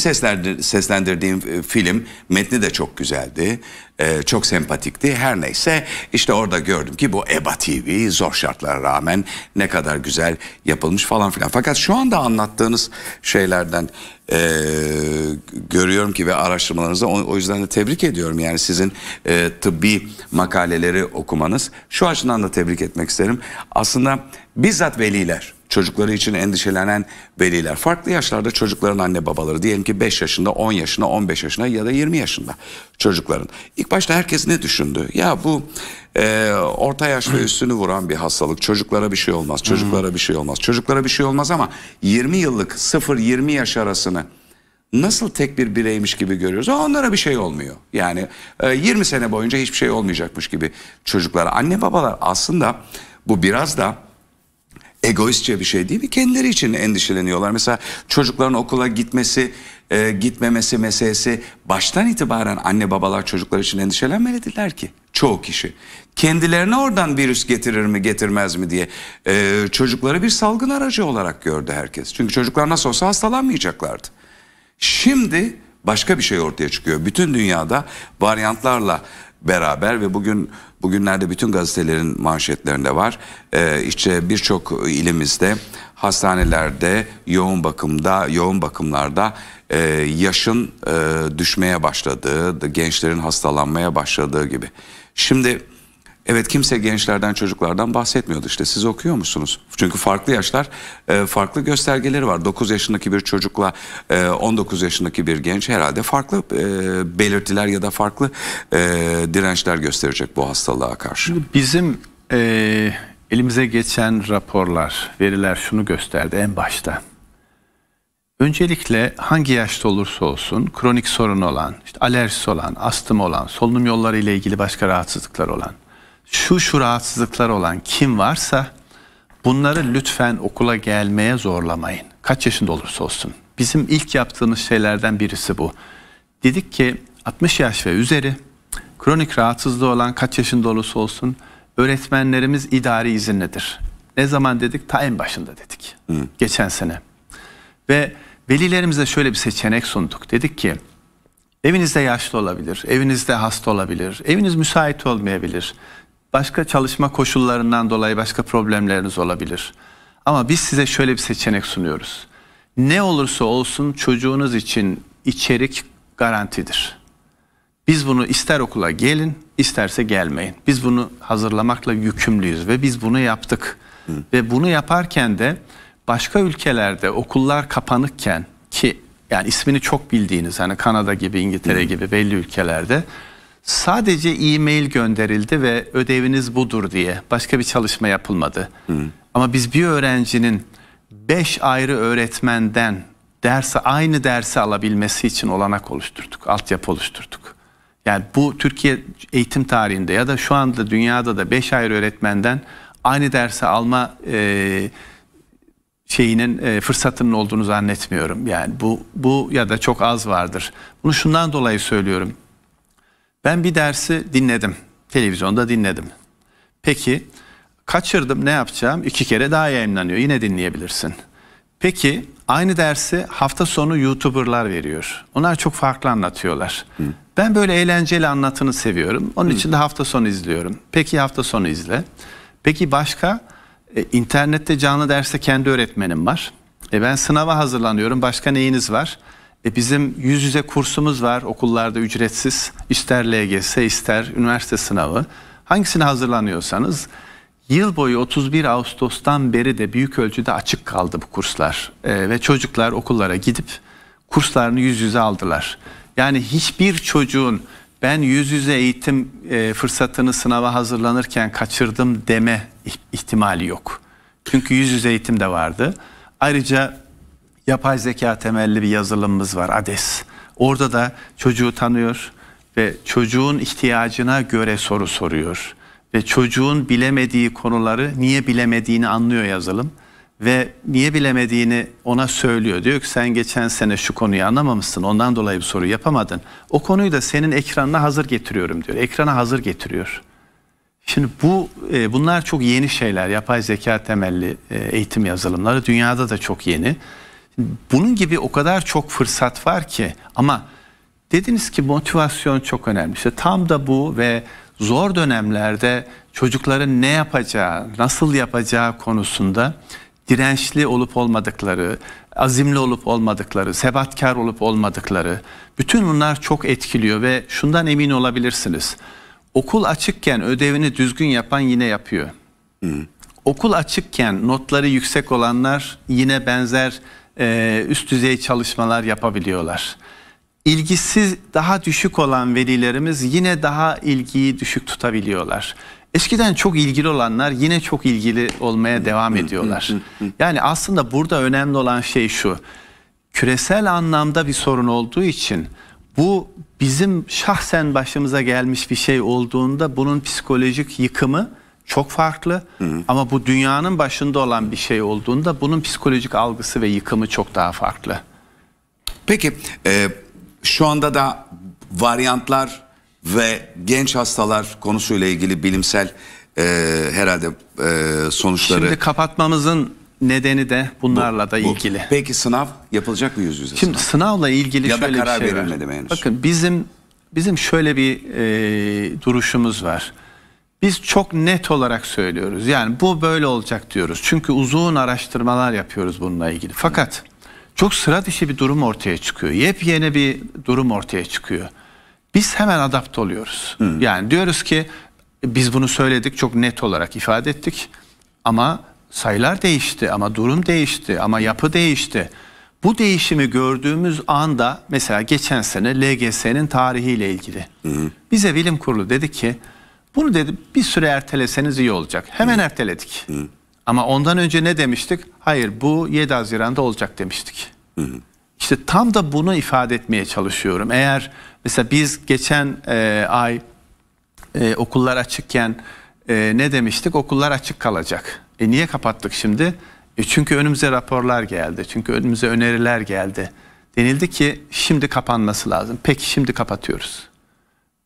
seslendirdiğim e, film metni de çok güzeldi. E, çok sempatikti. Her neyse işte orada gördüm ki bu EBA TV zor şartlara rağmen ne kadar güzel yapılmış falan filan. Fakat şu anda anlattığınız şeylerden e, görüyorum ki ve araştırmalarınızı o, o yüzden de tebrik ediyorum. Yani sizin e, tıbbi makaleleri okumanız şu açıdan da tebrik etmek isterim. Aslında bizzat veliler çocukları için endişelenen veliler. Farklı yaşlarda çocukların anne babaları diyelim ki 5 yaşında, 10 yaşında, 15 yaşında ya da 20 yaşında çocukların. İlk başta herkes ne düşündü? Ya bu e, orta yaş ve üstünü vuran bir hastalık. Çocuklara bir şey olmaz, çocuklara bir şey olmaz, çocuklara bir şey olmaz ama 20 yıllık 0-20 yaş arasını nasıl tek bir bireymiş gibi görüyoruz. Onlara bir şey olmuyor. Yani 20 e, sene boyunca hiçbir şey olmayacakmış gibi çocuklar, Anne babalar aslında bu biraz da egoistçe bir şey değil mi? Kendileri için endişeleniyorlar. Mesela çocukların okula gitmesi, e, gitmemesi meselesi baştan itibaren anne babalar çocuklar için endişelenmelidirler ki. Çoğu kişi. Kendilerine oradan virüs getirir mi getirmez mi diye e, çocukları bir salgın aracı olarak gördü herkes. Çünkü çocuklar nasıl olsa hastalanmayacaklardı. Şimdi başka bir şey ortaya çıkıyor. Bütün dünyada varyantlarla beraber ve bugün Bugünlerde bütün gazetelerin manşetlerinde var. Ee, işte birçok ilimizde hastanelerde yoğun bakımda yoğun bakımlarda e, yaşın e, düşmeye başladığı, gençlerin hastalanmaya başladığı gibi. Şimdi Evet kimse gençlerden çocuklardan bahsetmiyordu işte siz okuyor musunuz? Çünkü farklı yaşlar e, farklı göstergeleri var. 9 yaşındaki bir çocukla 19 e, yaşındaki bir genç herhalde farklı e, belirtiler ya da farklı dirençler gösterecek bu hastalığa karşı. Bizim e, elimize geçen raporlar, veriler şunu gösterdi en başta. Öncelikle hangi yaşta olursa olsun kronik sorun olan, işte alerjisi olan, astım olan, solunum yolları ile ilgili başka rahatsızlıklar olan şu şu rahatsızlıklar olan kim varsa bunları lütfen okula gelmeye zorlamayın. Kaç yaşında olursa olsun. Bizim ilk yaptığımız şeylerden birisi bu. Dedik ki 60 yaş ve üzeri kronik rahatsızlığı olan kaç yaşında olursa olsun öğretmenlerimiz idari izinlidir. Ne zaman dedik? Ta en başında dedik. Hı. Geçen sene. Ve velilerimize şöyle bir seçenek sunduk. Dedik ki evinizde yaşlı olabilir, evinizde hasta olabilir, eviniz müsait olmayabilir başka çalışma koşullarından dolayı başka problemleriniz olabilir. Ama biz size şöyle bir seçenek sunuyoruz. Ne olursa olsun çocuğunuz için içerik garantidir. Biz bunu ister okula gelin, isterse gelmeyin. Biz bunu hazırlamakla yükümlüyüz ve biz bunu yaptık. Hı. Ve bunu yaparken de başka ülkelerde okullar kapanıkken ki yani ismini çok bildiğiniz hani Kanada gibi, İngiltere Hı. gibi belli ülkelerde sadece e-mail gönderildi ve ödeviniz budur diye başka bir çalışma yapılmadı. Hı. Ama biz bir öğrencinin 5 ayrı öğretmenden dersi aynı dersi alabilmesi için olanak oluşturduk, altyapı oluşturduk. Yani bu Türkiye eğitim tarihinde ya da şu anda dünyada da 5 ayrı öğretmenden aynı dersi alma e, şeyinin e, fırsatının olduğunu zannetmiyorum. Yani bu bu ya da çok az vardır. Bunu şundan dolayı söylüyorum. Ben bir dersi dinledim. Televizyonda dinledim. Peki kaçırdım ne yapacağım? İki kere daha yayınlanıyor. Yine dinleyebilirsin. Peki aynı dersi hafta sonu YouTuber'lar veriyor. Onlar çok farklı anlatıyorlar. Hı. Ben böyle eğlenceli anlatını seviyorum. Onun Hı. için de hafta sonu izliyorum. Peki hafta sonu izle. Peki başka e, internette canlı derste kendi öğretmenim var. E ben sınava hazırlanıyorum. Başka neyiniz var? E bizim yüz yüze kursumuz var okullarda ücretsiz. İster LGS ister üniversite sınavı. Hangisine hazırlanıyorsanız yıl boyu 31 Ağustos'tan beri de büyük ölçüde açık kaldı bu kurslar. E, ve çocuklar okullara gidip kurslarını yüz yüze aldılar. Yani hiçbir çocuğun ben yüz yüze eğitim e, fırsatını sınava hazırlanırken kaçırdım deme ihtimali yok. Çünkü yüz yüze eğitim de vardı. Ayrıca yapay zeka temelli bir yazılımımız var ADES. Orada da çocuğu tanıyor ve çocuğun ihtiyacına göre soru soruyor. Ve çocuğun bilemediği konuları niye bilemediğini anlıyor yazılım. Ve niye bilemediğini ona söylüyor. Diyor ki sen geçen sene şu konuyu anlamamışsın ondan dolayı bir soru yapamadın. O konuyu da senin ekranına hazır getiriyorum diyor. Ekrana hazır getiriyor. Şimdi bu e, bunlar çok yeni şeyler. Yapay zeka temelli e, eğitim yazılımları dünyada da çok yeni bunun gibi o kadar çok fırsat var ki ama dediniz ki motivasyon çok önemli. İşte tam da bu ve zor dönemlerde çocukların ne yapacağı, nasıl yapacağı konusunda dirençli olup olmadıkları, azimli olup olmadıkları, sebatkar olup olmadıkları bütün bunlar çok etkiliyor ve şundan emin olabilirsiniz. Okul açıkken ödevini düzgün yapan yine yapıyor. Hmm. Okul açıkken notları yüksek olanlar yine benzer e, üst düzey çalışmalar yapabiliyorlar. İlgisiz daha düşük olan velilerimiz yine daha ilgiyi düşük tutabiliyorlar. Eskiden çok ilgili olanlar yine çok ilgili olmaya devam ediyorlar. Yani aslında burada önemli olan şey şu. Küresel anlamda bir sorun olduğu için bu bizim şahsen başımıza gelmiş bir şey olduğunda bunun psikolojik yıkımı çok farklı hı hı. ama bu dünyanın başında olan bir şey olduğunda bunun psikolojik algısı ve yıkımı çok daha farklı. Peki e, şu anda da varyantlar ve genç hastalar konusuyla ilgili bilimsel e, herhalde e, sonuçları... Şimdi kapatmamızın nedeni de bunlarla bu, da ilgili. Bu. Peki sınav yapılacak mı yüz yüze? Şimdi sınav? sınavla ilgili ya şöyle da karar bir şey verilmedi var. henüz. Bakın bizim bizim şöyle bir e, duruşumuz var biz çok net olarak söylüyoruz. Yani bu böyle olacak diyoruz. Çünkü uzun araştırmalar yapıyoruz bununla ilgili. Fakat çok sıra dışı bir durum ortaya çıkıyor. Yepyeni bir durum ortaya çıkıyor. Biz hemen adapte oluyoruz. Hı. Yani diyoruz ki biz bunu söyledik çok net olarak ifade ettik. Ama sayılar değişti ama durum değişti ama yapı değişti. Bu değişimi gördüğümüz anda mesela geçen sene LGS'nin tarihiyle ilgili. Hı Bize bilim kurulu dedi ki bunu dedim bir süre erteleseniz iyi olacak. Hemen Hı. erteledik. Hı. Ama ondan önce ne demiştik? Hayır bu 7 Haziran'da olacak demiştik. Hı. İşte tam da bunu ifade etmeye çalışıyorum. Eğer mesela biz geçen e, ay e, okullar açıkken e, ne demiştik? Okullar açık kalacak. E niye kapattık şimdi? E çünkü önümüze raporlar geldi. Çünkü önümüze öneriler geldi. Denildi ki şimdi kapanması lazım. Peki şimdi kapatıyoruz.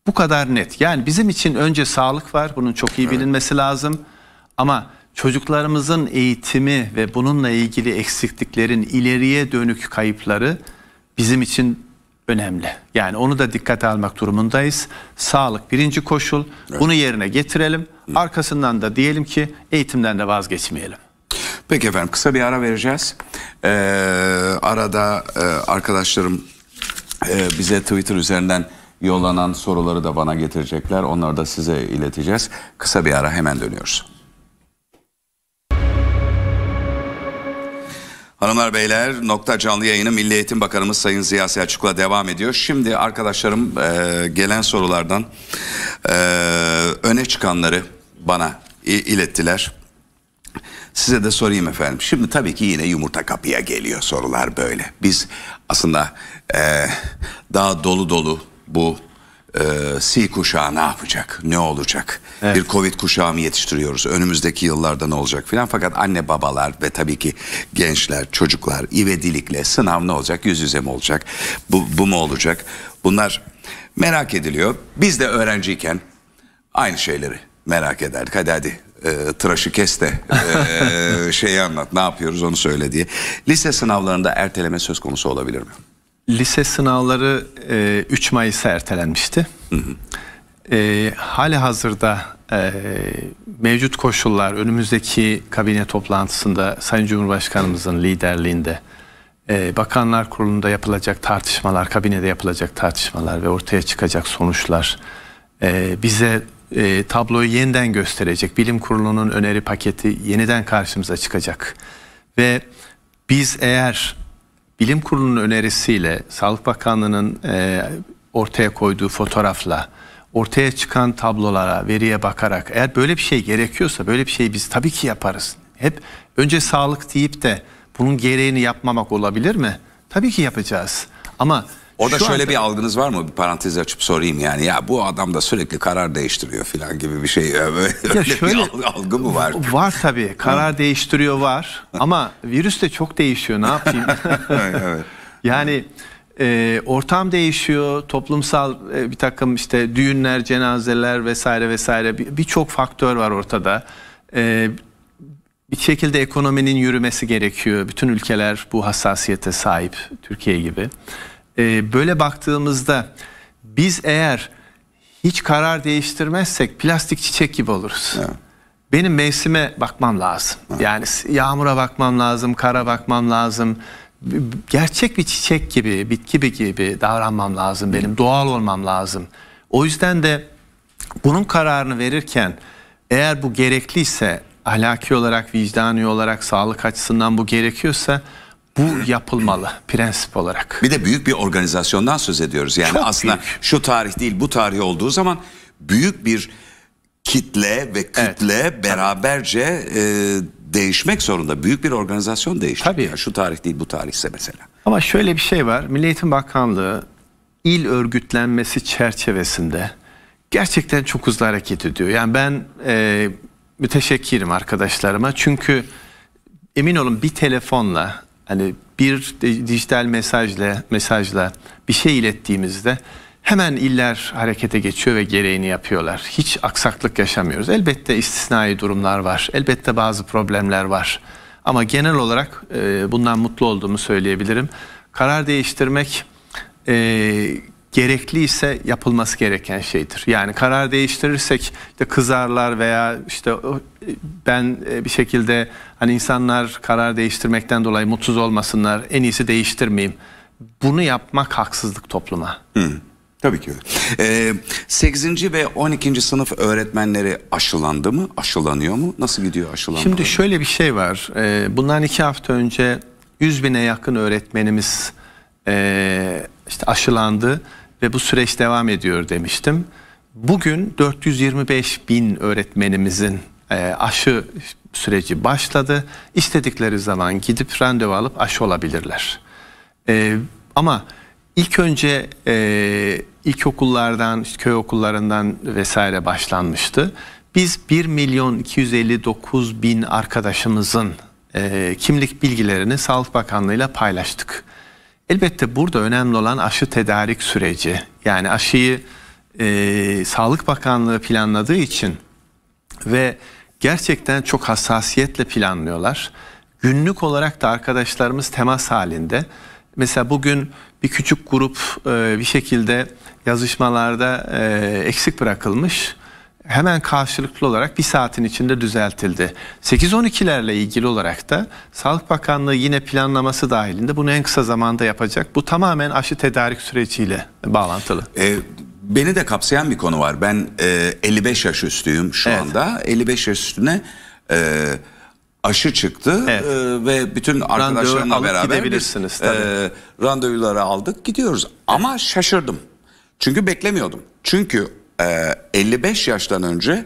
Bu kadar net. Yani bizim için önce sağlık var. Bunun çok iyi bilinmesi evet. lazım. Ama çocuklarımızın eğitimi ve bununla ilgili eksikliklerin ileriye dönük kayıpları bizim için önemli. Yani onu da dikkate almak durumundayız. Sağlık birinci koşul. Evet. Bunu yerine getirelim. Arkasından da diyelim ki eğitimden de vazgeçmeyelim. Peki efendim kısa bir ara vereceğiz. Ee, arada e, arkadaşlarım e, bize Twitter üzerinden yollanan soruları da bana getirecekler. Onları da size ileteceğiz. Kısa bir ara hemen dönüyoruz. Hanımlar beyler nokta canlı yayını Milli Eğitim Bakanımız Sayın Ziya Selçuk'la devam ediyor. Şimdi arkadaşlarım e, gelen sorulardan e, öne çıkanları bana ilettiler. Size de sorayım efendim. Şimdi tabii ki yine yumurta kapıya geliyor sorular böyle. Biz aslında e, daha dolu dolu bu e, C kuşağı ne yapacak, ne olacak? Evet. Bir Covid kuşağı mı yetiştiriyoruz? Önümüzdeki yıllarda ne olacak filan? Fakat anne babalar ve tabii ki gençler, çocuklar ivedilikle sınav ne olacak? Yüz yüze mi olacak? Bu, bu mu olacak? Bunlar merak ediliyor. Biz de öğrenciyken aynı şeyleri merak ederdik. Hadi hadi e, tıraşı kes de e, şeyi anlat ne yapıyoruz onu söyle diye. Lise sınavlarında erteleme söz konusu olabilir mi? Lise sınavları e, 3 Mayıs'a ertelenmişti. Hı hı. E, hali hazırda e, mevcut koşullar önümüzdeki kabine toplantısında Sayın Cumhurbaşkanımızın liderliğinde e, Bakanlar Kurulu'nda yapılacak tartışmalar, kabinede yapılacak tartışmalar ve ortaya çıkacak sonuçlar e, bize e, tabloyu yeniden gösterecek. Bilim Kurulu'nun öneri paketi yeniden karşımıza çıkacak ve biz eğer bilim kurulunun önerisiyle Sağlık Bakanlığı'nın e, ortaya koyduğu fotoğrafla ortaya çıkan tablolara, veriye bakarak eğer böyle bir şey gerekiyorsa böyle bir şeyi biz tabii ki yaparız. Hep önce sağlık deyip de bunun gereğini yapmamak olabilir mi? Tabii ki yapacağız. Ama Orada Şu şöyle anda... bir algınız var mı? Bir parantez açıp sorayım yani. Ya bu adam da sürekli karar değiştiriyor falan gibi bir şey. Öyle ya şöyle, bir algı mı var? Var tabii. Karar değiştiriyor var. Ama virüs de çok değişiyor. Ne yapayım? Yani e, ortam değişiyor. Toplumsal e, bir takım işte düğünler, cenazeler vesaire vesaire birçok bir, bir faktör var ortada. E, bir şekilde ekonominin yürümesi gerekiyor. Bütün ülkeler bu hassasiyete sahip. Türkiye gibi e, böyle baktığımızda biz eğer hiç karar değiştirmezsek plastik çiçek gibi oluruz. Evet. Benim mevsime bakmam lazım. Evet. Yani yağmura bakmam lazım, kara bakmam lazım. Gerçek bir çiçek gibi, bitki gibi davranmam lazım benim. Evet. Doğal olmam lazım. O yüzden de bunun kararını verirken eğer bu gerekliyse ahlaki olarak, vicdani olarak, sağlık açısından bu gerekiyorsa bu yapılmalı prensip olarak. Bir de büyük bir organizasyondan söz ediyoruz. Yani Çok aslında büyük. şu tarih değil bu tarih olduğu zaman büyük bir kitle ve kitle evet. beraberce e, değişmek zorunda. Büyük bir organizasyon değişti. Tabii. Yani şu tarih değil bu tarihse mesela. Ama şöyle bir şey var. Milli Eğitim Bakanlığı il örgütlenmesi çerçevesinde gerçekten çok hızlı hareket ediyor. Yani ben e, müteşekkirim arkadaşlarıma. Çünkü emin olun bir telefonla hani bir dijital mesajla mesajla bir şey ilettiğimizde hemen iller harekete geçiyor ve gereğini yapıyorlar. Hiç aksaklık yaşamıyoruz. Elbette istisnai durumlar var. Elbette bazı problemler var. Ama genel olarak e, bundan mutlu olduğumu söyleyebilirim. Karar değiştirmek e, gerekli ise yapılması gereken şeydir. Yani karar değiştirirsek işte kızarlar veya işte e, ben e, bir şekilde hani insanlar karar değiştirmekten dolayı mutsuz olmasınlar. En iyisi değiştirmeyeyim. Bunu yapmak haksızlık topluma. Hı. Tabii ki öyle. Ee, 8. ve 12. sınıf öğretmenleri aşılandı mı? Aşılanıyor mu? Nasıl gidiyor aşılanma? Şimdi şöyle bir şey var. Ee, bundan iki hafta önce 100 bine yakın öğretmenimiz e, işte aşılandı ve bu süreç devam ediyor demiştim. Bugün 425 bin öğretmenimizin e, aşı süreci başladı. İstedikleri zaman gidip randevu alıp aşı olabilirler. E, ama ilk önce e, ilkokullardan, köy okullarından vesaire başlanmıştı. Biz 1 milyon 259 bin arkadaşımızın kimlik bilgilerini Sağlık Bakanlığı ile paylaştık. Elbette burada önemli olan aşı tedarik süreci. Yani aşıyı e, Sağlık Bakanlığı planladığı için ve gerçekten çok hassasiyetle planlıyorlar. Günlük olarak da arkadaşlarımız temas halinde. Mesela bugün bir küçük grup e, bir şekilde yazışmalarda e, eksik bırakılmış hemen karşılıklı olarak bir saatin içinde düzeltildi. 8-12'lerle ilgili olarak da Sağlık Bakanlığı yine planlaması dahilinde bunu en kısa zamanda yapacak. Bu tamamen aşı tedarik süreciyle bağlantılı. Ee, beni de kapsayan bir konu var. Ben e, 55 yaş üstüyüm şu evet. anda. 55 yaş üstüne... E, aşı çıktı evet. e, ve bütün arkadaşlarımla beraber gidebilirsiniz, E, randevuları aldık gidiyoruz. Evet. Ama şaşırdım. Çünkü beklemiyordum. Çünkü 55 ee, yaştan önce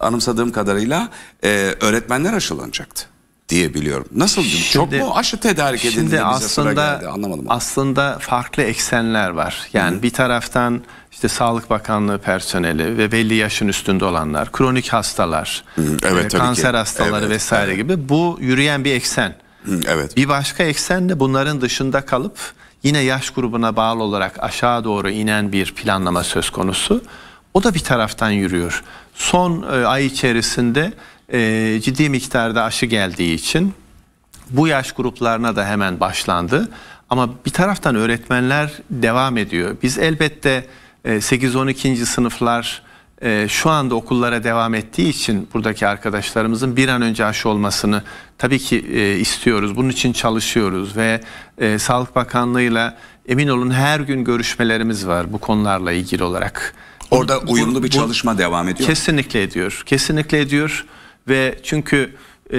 anımsadığım kadarıyla e, öğretmenler aşılanacaktı diye biliyorum. Nasıl şimdi, çok mu aşı tedarik edildi şimdi aslında, geldi anlamadım. Aslında farklı eksenler var. Yani Hı-hı. bir taraftan işte Sağlık Bakanlığı personeli ve belli yaşın üstünde olanlar, kronik hastalar, evet, e, kanser ki. hastaları evet, vesaire evet. gibi bu yürüyen bir eksen. evet. Bir başka eksen de bunların dışında kalıp yine yaş grubuna bağlı olarak aşağı doğru inen bir planlama söz konusu. O da bir taraftan yürüyor. Son e, ay içerisinde e, ciddi miktarda aşı geldiği için bu yaş gruplarına da hemen başlandı. Ama bir taraftan öğretmenler devam ediyor. Biz elbette 8-12. E, sınıflar e, şu anda okullara devam ettiği için buradaki arkadaşlarımızın bir an önce aşı olmasını tabii ki e, istiyoruz. Bunun için çalışıyoruz ve Sağlık Bakanlığı'yla emin olun her gün görüşmelerimiz var bu konularla ilgili olarak. Orada uyumlu bir çalışma bu, devam ediyor. Kesinlikle ediyor. Kesinlikle ediyor ve çünkü e,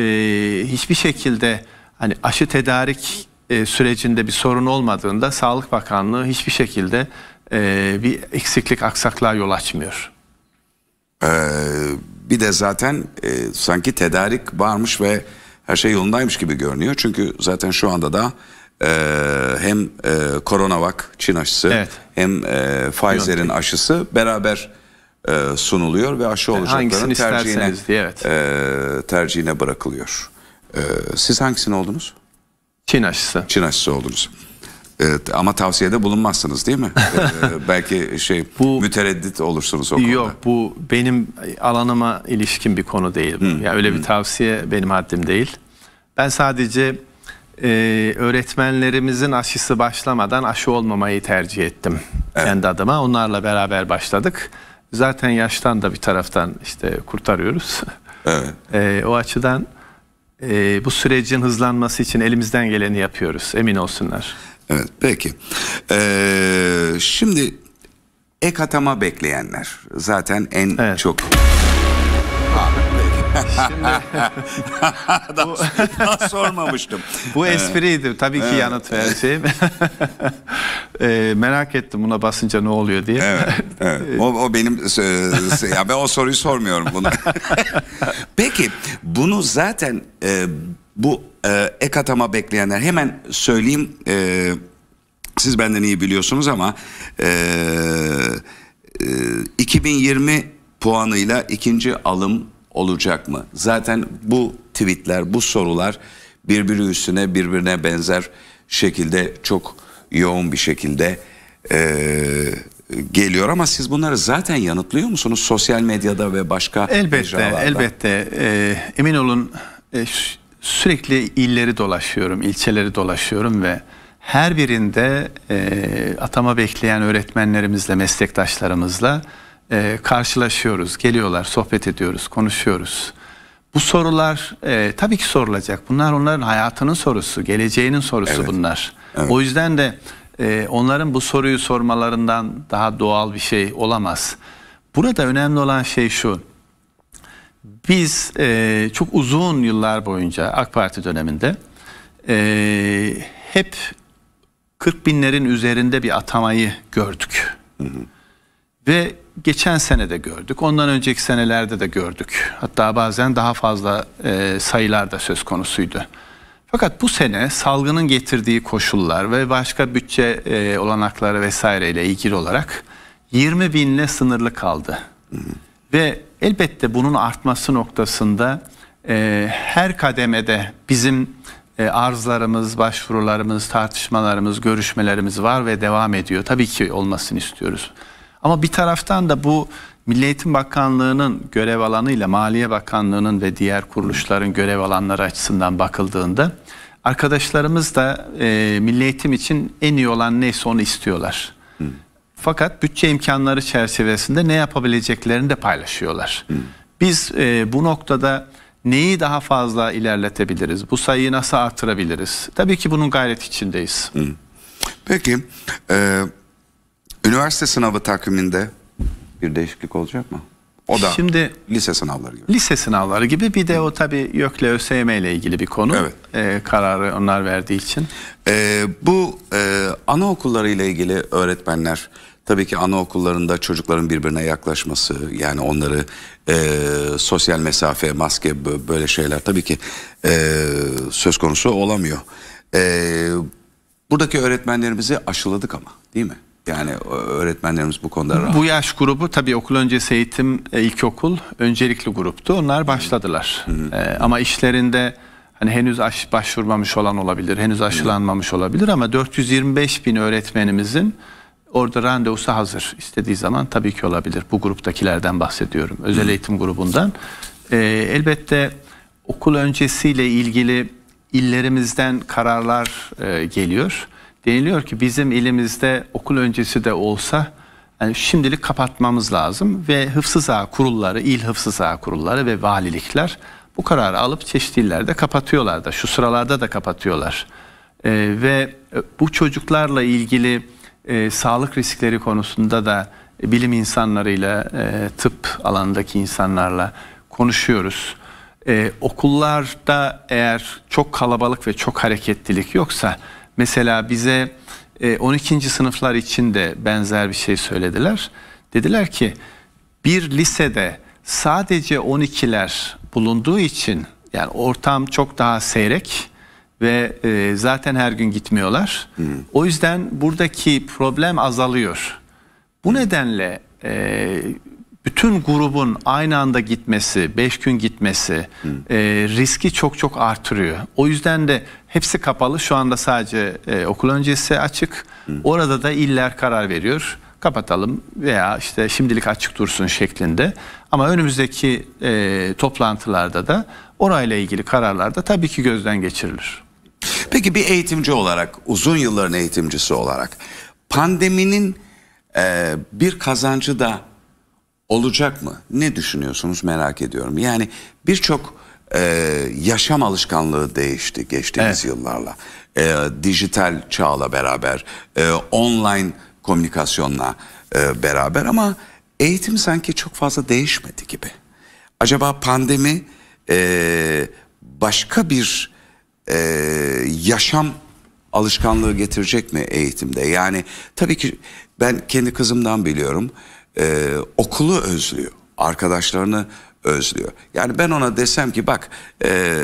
hiçbir şekilde hani aşı tedarik e, sürecinde bir sorun olmadığında Sağlık Bakanlığı hiçbir şekilde e, bir eksiklik aksaklığa yol açmıyor. Ee, bir de zaten e, sanki tedarik varmış ve her şey yolundaymış gibi görünüyor. Çünkü zaten şu anda da e, hem e, CoronaVac Çin aşısı evet. hem e, Pfizer'in aşısı beraber e, sunuluyor ve aşı olacakların tercihine, evet. e, tercihine bırakılıyor. E, siz hangisini oldunuz? Çin aşısı. Çin aşısı oldunuz. Evet, ama tavsiyede bulunmazsınız değil mi? ee, belki şey bu, mütereddit olursunuz o konuda. Yok bu benim alanıma ilişkin bir konu değil. Hmm. Yani öyle hmm. bir tavsiye benim haddim değil. Ben sadece e, öğretmenlerimizin aşısı başlamadan aşı olmamayı tercih ettim evet. kendi adıma. Onlarla beraber başladık. Zaten yaştan da bir taraftan işte kurtarıyoruz. Evet. E, o açıdan e, bu sürecin hızlanması için elimizden geleni yapıyoruz. Emin olsunlar. Evet peki. Ee, şimdi ek atama bekleyenler zaten en evet. çok... Şimdi daha, bu, daha sormamıştım. Bu espriydi. Tabii ki evet. yanıt vereceğim. e, merak ettim buna basınca ne oluyor diye. Evet. evet. O, o benim e, ya ben o soruyu sormuyorum buna. Peki bunu zaten e, bu e, ek atama bekleyenler hemen söyleyeyim e, siz benden iyi biliyorsunuz ama e, e, 2020 puanıyla ikinci alım olacak mı? Zaten bu tweetler, bu sorular birbiri üstüne birbirine benzer şekilde çok yoğun bir şekilde e, geliyor ama siz bunları zaten yanıtlıyor musunuz sosyal medyada ve başka elbette elbette e, emin olun e, sürekli illeri dolaşıyorum ilçeleri dolaşıyorum ve her birinde e, atama bekleyen öğretmenlerimizle meslektaşlarımızla e, karşılaşıyoruz, geliyorlar, sohbet ediyoruz, konuşuyoruz. Bu sorular e, tabii ki sorulacak. Bunlar onların hayatının sorusu, geleceğinin sorusu evet. bunlar. Evet. O yüzden de e, onların bu soruyu sormalarından daha doğal bir şey olamaz. Burada önemli olan şey şu. Biz e, çok uzun yıllar boyunca AK Parti döneminde e, hep 40 binlerin üzerinde bir atamayı gördük. Hı hı. Ve geçen sene de gördük. Ondan önceki senelerde de gördük. Hatta bazen daha fazla e, sayılar da söz konusuydu. Fakat bu sene salgının getirdiği koşullar ve başka bütçe e, olanakları vesaireyle ilgili olarak 20 binle sınırlı kaldı. Hı hı. Ve elbette bunun artması noktasında e, her kademede bizim e, arzlarımız, başvurularımız, tartışmalarımız, görüşmelerimiz var ve devam ediyor. Tabii ki olmasını istiyoruz. Ama bir taraftan da bu Milli Eğitim Bakanlığı'nın görev alanı ile Maliye Bakanlığı'nın ve diğer kuruluşların görev alanları açısından bakıldığında arkadaşlarımız da e, Milli Eğitim için en iyi olan neyse onu istiyorlar. Fakat bütçe imkanları çerçevesinde ne yapabileceklerini de paylaşıyorlar. Biz e, bu noktada neyi daha fazla ilerletebiliriz? Bu sayıyı nasıl artırabiliriz? Tabii ki bunun gayret içindeyiz. Hı. Peki, e, Üniversite sınavı takviminde bir değişiklik olacak mı? O da Şimdi, lise sınavları gibi. Lise sınavları gibi bir de o tabii YÖK'le ÖSYM ile ilgili bir konu. Evet. E, kararı onlar verdiği için. E, bu e, anaokulları ile ilgili öğretmenler tabii ki anaokullarında çocukların birbirine yaklaşması yani onları e, sosyal mesafe, maske böyle şeyler tabii ki e, söz konusu olamıyor. E, buradaki öğretmenlerimizi aşıladık ama değil mi? Yani öğretmenlerimiz bu konuda rahat. Bu yaş grubu tabii okul öncesi eğitim e, ilkokul öncelikli gruptu. Onlar başladılar. Hı hı. Ee, ama işlerinde hani henüz aş, başvurmamış olan olabilir, henüz aşılanmamış hı. olabilir ama 425 bin öğretmenimizin orada randevusu hazır. istediği zaman tabii ki olabilir. Bu gruptakilerden bahsediyorum. Özel eğitim grubundan. Ee, elbette okul öncesiyle ilgili illerimizden kararlar e, geliyor deniliyor ki bizim ilimizde okul öncesi de olsa yani şimdilik kapatmamız lazım ve hıfsıza kurulları, il hıfsıza kurulları ve valilikler bu kararı alıp çeşitli illerde kapatıyorlar da şu sıralarda da kapatıyorlar. Ee, ve e, bu çocuklarla ilgili e, sağlık riskleri konusunda da e, bilim insanlarıyla, e, tıp alanındaki insanlarla konuşuyoruz. E, okullarda eğer çok kalabalık ve çok hareketlilik yoksa Mesela bize 12. E, sınıflar için de benzer bir şey söylediler. Dediler ki bir lisede sadece 12'ler bulunduğu için yani ortam çok daha seyrek ve e, zaten her gün gitmiyorlar. Hmm. O yüzden buradaki problem azalıyor. Bu hmm. nedenle e, bütün grubun aynı anda gitmesi, 5 gün gitmesi e, riski çok çok artırıyor. O yüzden de hepsi kapalı. Şu anda sadece e, okul öncesi açık. Hmm. Orada da iller karar veriyor. Kapatalım veya işte şimdilik açık dursun şeklinde. Ama önümüzdeki e, toplantılarda da orayla ilgili kararlar da tabii ki gözden geçirilir. Peki bir eğitimci olarak, uzun yılların eğitimcisi olarak pandeminin e, bir kazancı da olacak mı? Ne düşünüyorsunuz merak ediyorum. Yani birçok e, yaşam alışkanlığı değişti geçtiğimiz evet. yıllarla. E, dijital çağla beraber, e, online komünikasyonla e, beraber ama eğitim sanki çok fazla değişmedi gibi. Acaba pandemi e, başka bir e, yaşam alışkanlığı getirecek mi eğitimde? Yani tabii ki ben kendi kızımdan biliyorum e, okulu özlüyor. Arkadaşlarını özlüyor. Yani ben ona desem ki bak e,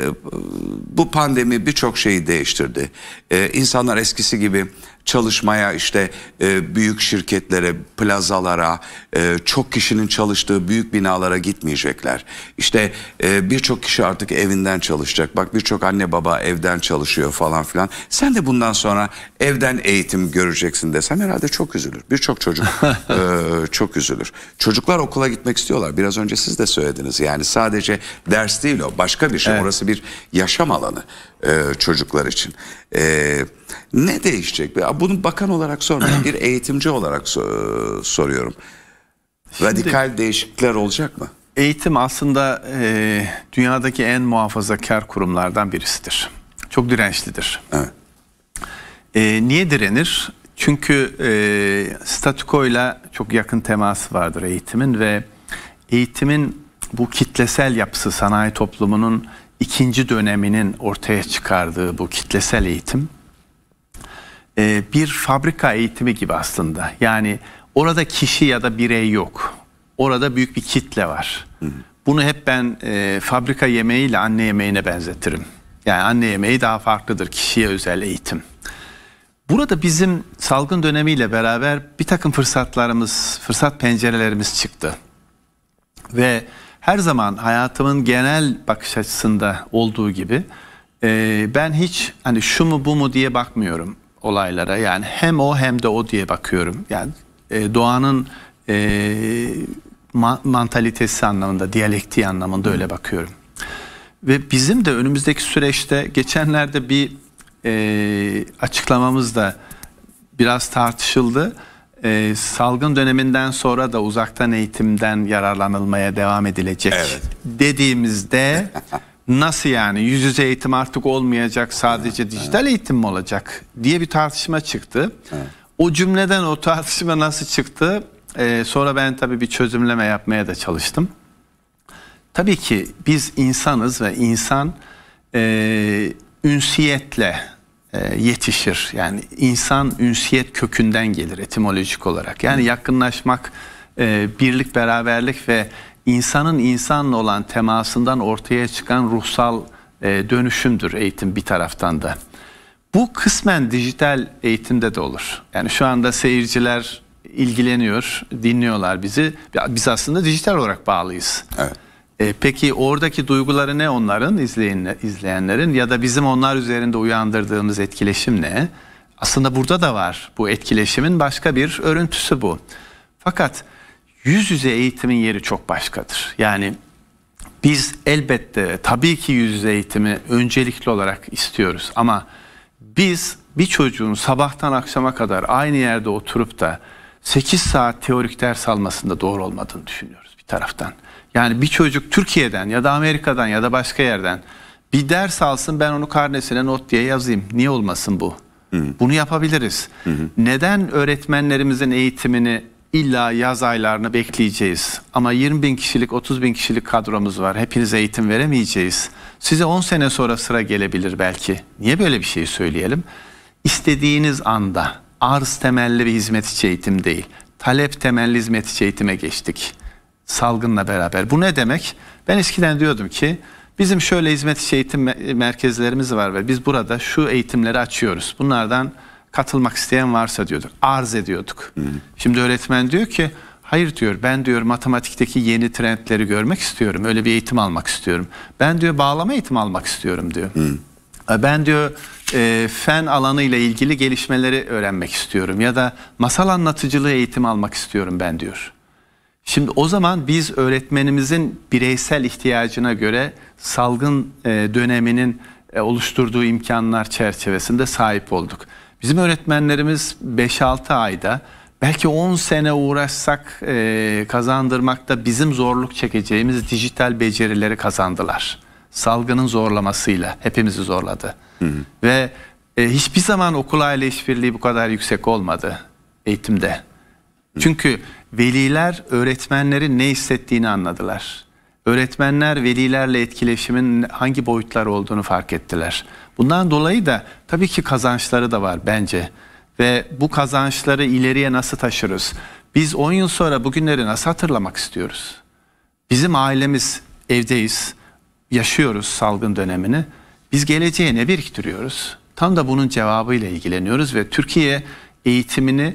bu pandemi birçok şeyi değiştirdi. E, insanlar eskisi gibi çalışmaya işte e, büyük şirketlere, plazalara, e, çok kişinin çalıştığı büyük binalara gitmeyecekler. İşte e, birçok kişi artık evinden çalışacak. Bak birçok anne baba evden çalışıyor falan filan. Sen de bundan sonra evden eğitim göreceksin desem herhalde çok üzülür. Birçok çocuk e, çok üzülür. Çocuklar okula gitmek istiyorlar. Biraz önce siz de söylediniz. Yani sadece ders değil o başka bir şey. Evet. Orası bir yaşam alanı e, çocuklar için. Evet. Ne değişecek? Bunu bakan olarak sormuyorum. bir eğitimci olarak so- e, soruyorum. Radikal Şimdi, değişiklikler olacak mı? Eğitim aslında e, dünyadaki en muhafazakar kurumlardan birisidir. Çok dirençlidir. Evet. E, niye direnir? Çünkü e, statükoyla çok yakın teması vardır eğitimin ve eğitimin bu kitlesel yapısı sanayi toplumunun ikinci döneminin ortaya çıkardığı bu kitlesel eğitim e, bir fabrika eğitimi gibi aslında. Yani orada kişi ya da birey yok. Orada büyük bir kitle var. Bunu hep ben e, fabrika ile anne yemeğine benzetirim. Yani anne yemeği daha farklıdır kişiye özel eğitim. Burada bizim salgın dönemiyle beraber bir takım fırsatlarımız, fırsat pencerelerimiz çıktı. Ve her zaman hayatımın genel bakış açısında olduğu gibi e, ben hiç hani şu mu bu mu diye bakmıyorum olaylara yani hem o hem de o diye bakıyorum. Yani e, doğanın e, ma mantalitesi anlamında, diyalektiği anlamında öyle bakıyorum. Ve bizim de önümüzdeki süreçte geçenlerde bir e, açıklamamız da biraz tartışıldı. E, salgın döneminden sonra da uzaktan eğitimden yararlanılmaya devam edilecek evet. dediğimizde Nasıl yani yüz yüze eğitim artık olmayacak sadece evet, dijital evet. eğitim mi olacak diye bir tartışma çıktı. Evet. O cümleden o tartışma nasıl çıktı? Ee, sonra ben tabii bir çözümleme yapmaya da çalıştım. Tabii ki biz insanız ve insan e, ünsiyetle e, yetişir. Yani insan ünsiyet kökünden gelir etimolojik olarak. Yani yakınlaşmak, e, birlik, beraberlik ve insanın insanla olan temasından ortaya çıkan ruhsal e, dönüşümdür eğitim bir taraftan da. Bu kısmen dijital eğitimde de olur. Yani şu anda seyirciler ilgileniyor, dinliyorlar bizi. Biz aslında dijital olarak bağlıyız. Evet. E, peki oradaki duyguları ne onların izleyen, izleyenlerin ya da bizim onlar üzerinde uyandırdığımız etkileşim ne? Aslında burada da var bu etkileşimin başka bir örüntüsü bu. Fakat yüz yüze eğitimin yeri çok başkadır. Yani biz elbette tabii ki yüz yüze eğitimi öncelikli olarak istiyoruz ama biz bir çocuğun sabahtan akşama kadar aynı yerde oturup da 8 saat teorik ders almasında doğru olmadığını düşünüyoruz bir taraftan. Yani bir çocuk Türkiye'den ya da Amerika'dan ya da başka yerden bir ders alsın ben onu karnesine not diye yazayım. Niye olmasın bu? Hı-hı. Bunu yapabiliriz. Hı-hı. Neden öğretmenlerimizin eğitimini İlla yaz aylarını bekleyeceğiz. Ama 20 bin kişilik, 30 bin kişilik kadromuz var. Hepinize eğitim veremeyeceğiz. Size 10 sene sonra sıra gelebilir belki. Niye böyle bir şey söyleyelim? İstediğiniz anda arz temelli bir hizmetçi eğitim değil. Talep temelli hizmetçi eğitime geçtik. Salgınla beraber. Bu ne demek? Ben eskiden diyordum ki bizim şöyle hizmetçi eğitim merkezlerimiz var ve biz burada şu eğitimleri açıyoruz. Bunlardan katılmak isteyen varsa diyorduk. Arz ediyorduk. Hı. Şimdi öğretmen diyor ki hayır diyor ben diyor matematikteki yeni trendleri görmek istiyorum. Öyle bir eğitim almak istiyorum. Ben diyor bağlama eğitimi almak istiyorum diyor. Hı. E, ben diyor e, fen alanı ile ilgili gelişmeleri öğrenmek istiyorum ya da masal anlatıcılığı eğitim almak istiyorum ben diyor. Şimdi o zaman biz öğretmenimizin bireysel ihtiyacına göre salgın e, döneminin e, oluşturduğu imkanlar çerçevesinde sahip olduk. Bizim öğretmenlerimiz 5-6 ayda belki 10 sene uğraşsak e, kazandırmakta bizim zorluk çekeceğimiz dijital becerileri kazandılar. Salgının zorlamasıyla hepimizi zorladı. Hı hı. Ve e, hiçbir zaman okul aile işbirliği bu kadar yüksek olmadı eğitimde. Hı. Çünkü veliler öğretmenlerin ne hissettiğini anladılar öğretmenler velilerle etkileşimin hangi boyutlar olduğunu fark ettiler. Bundan dolayı da tabii ki kazançları da var bence. Ve bu kazançları ileriye nasıl taşırız? Biz 10 yıl sonra bugünleri nasıl hatırlamak istiyoruz? Bizim ailemiz evdeyiz, yaşıyoruz salgın dönemini. Biz geleceğe ne biriktiriyoruz? Tam da bunun cevabıyla ilgileniyoruz ve Türkiye eğitimini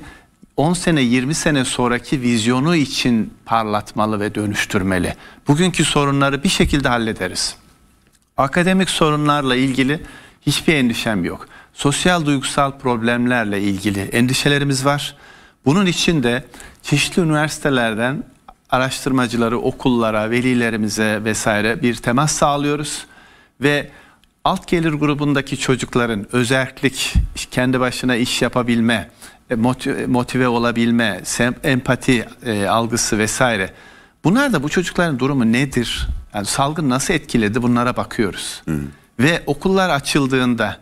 10 sene 20 sene sonraki vizyonu için parlatmalı ve dönüştürmeli. Bugünkü sorunları bir şekilde hallederiz. Akademik sorunlarla ilgili hiçbir endişem yok. Sosyal duygusal problemlerle ilgili endişelerimiz var. Bunun için de çeşitli üniversitelerden araştırmacıları okullara, velilerimize vesaire bir temas sağlıyoruz ve alt gelir grubundaki çocukların özellik, kendi başına iş yapabilme e, e, motive olabilme, empati e, algısı vesaire. Bunlar da bu çocukların durumu nedir? Yani salgın nasıl etkiledi bunlara bakıyoruz. Hı. Ve okullar açıldığında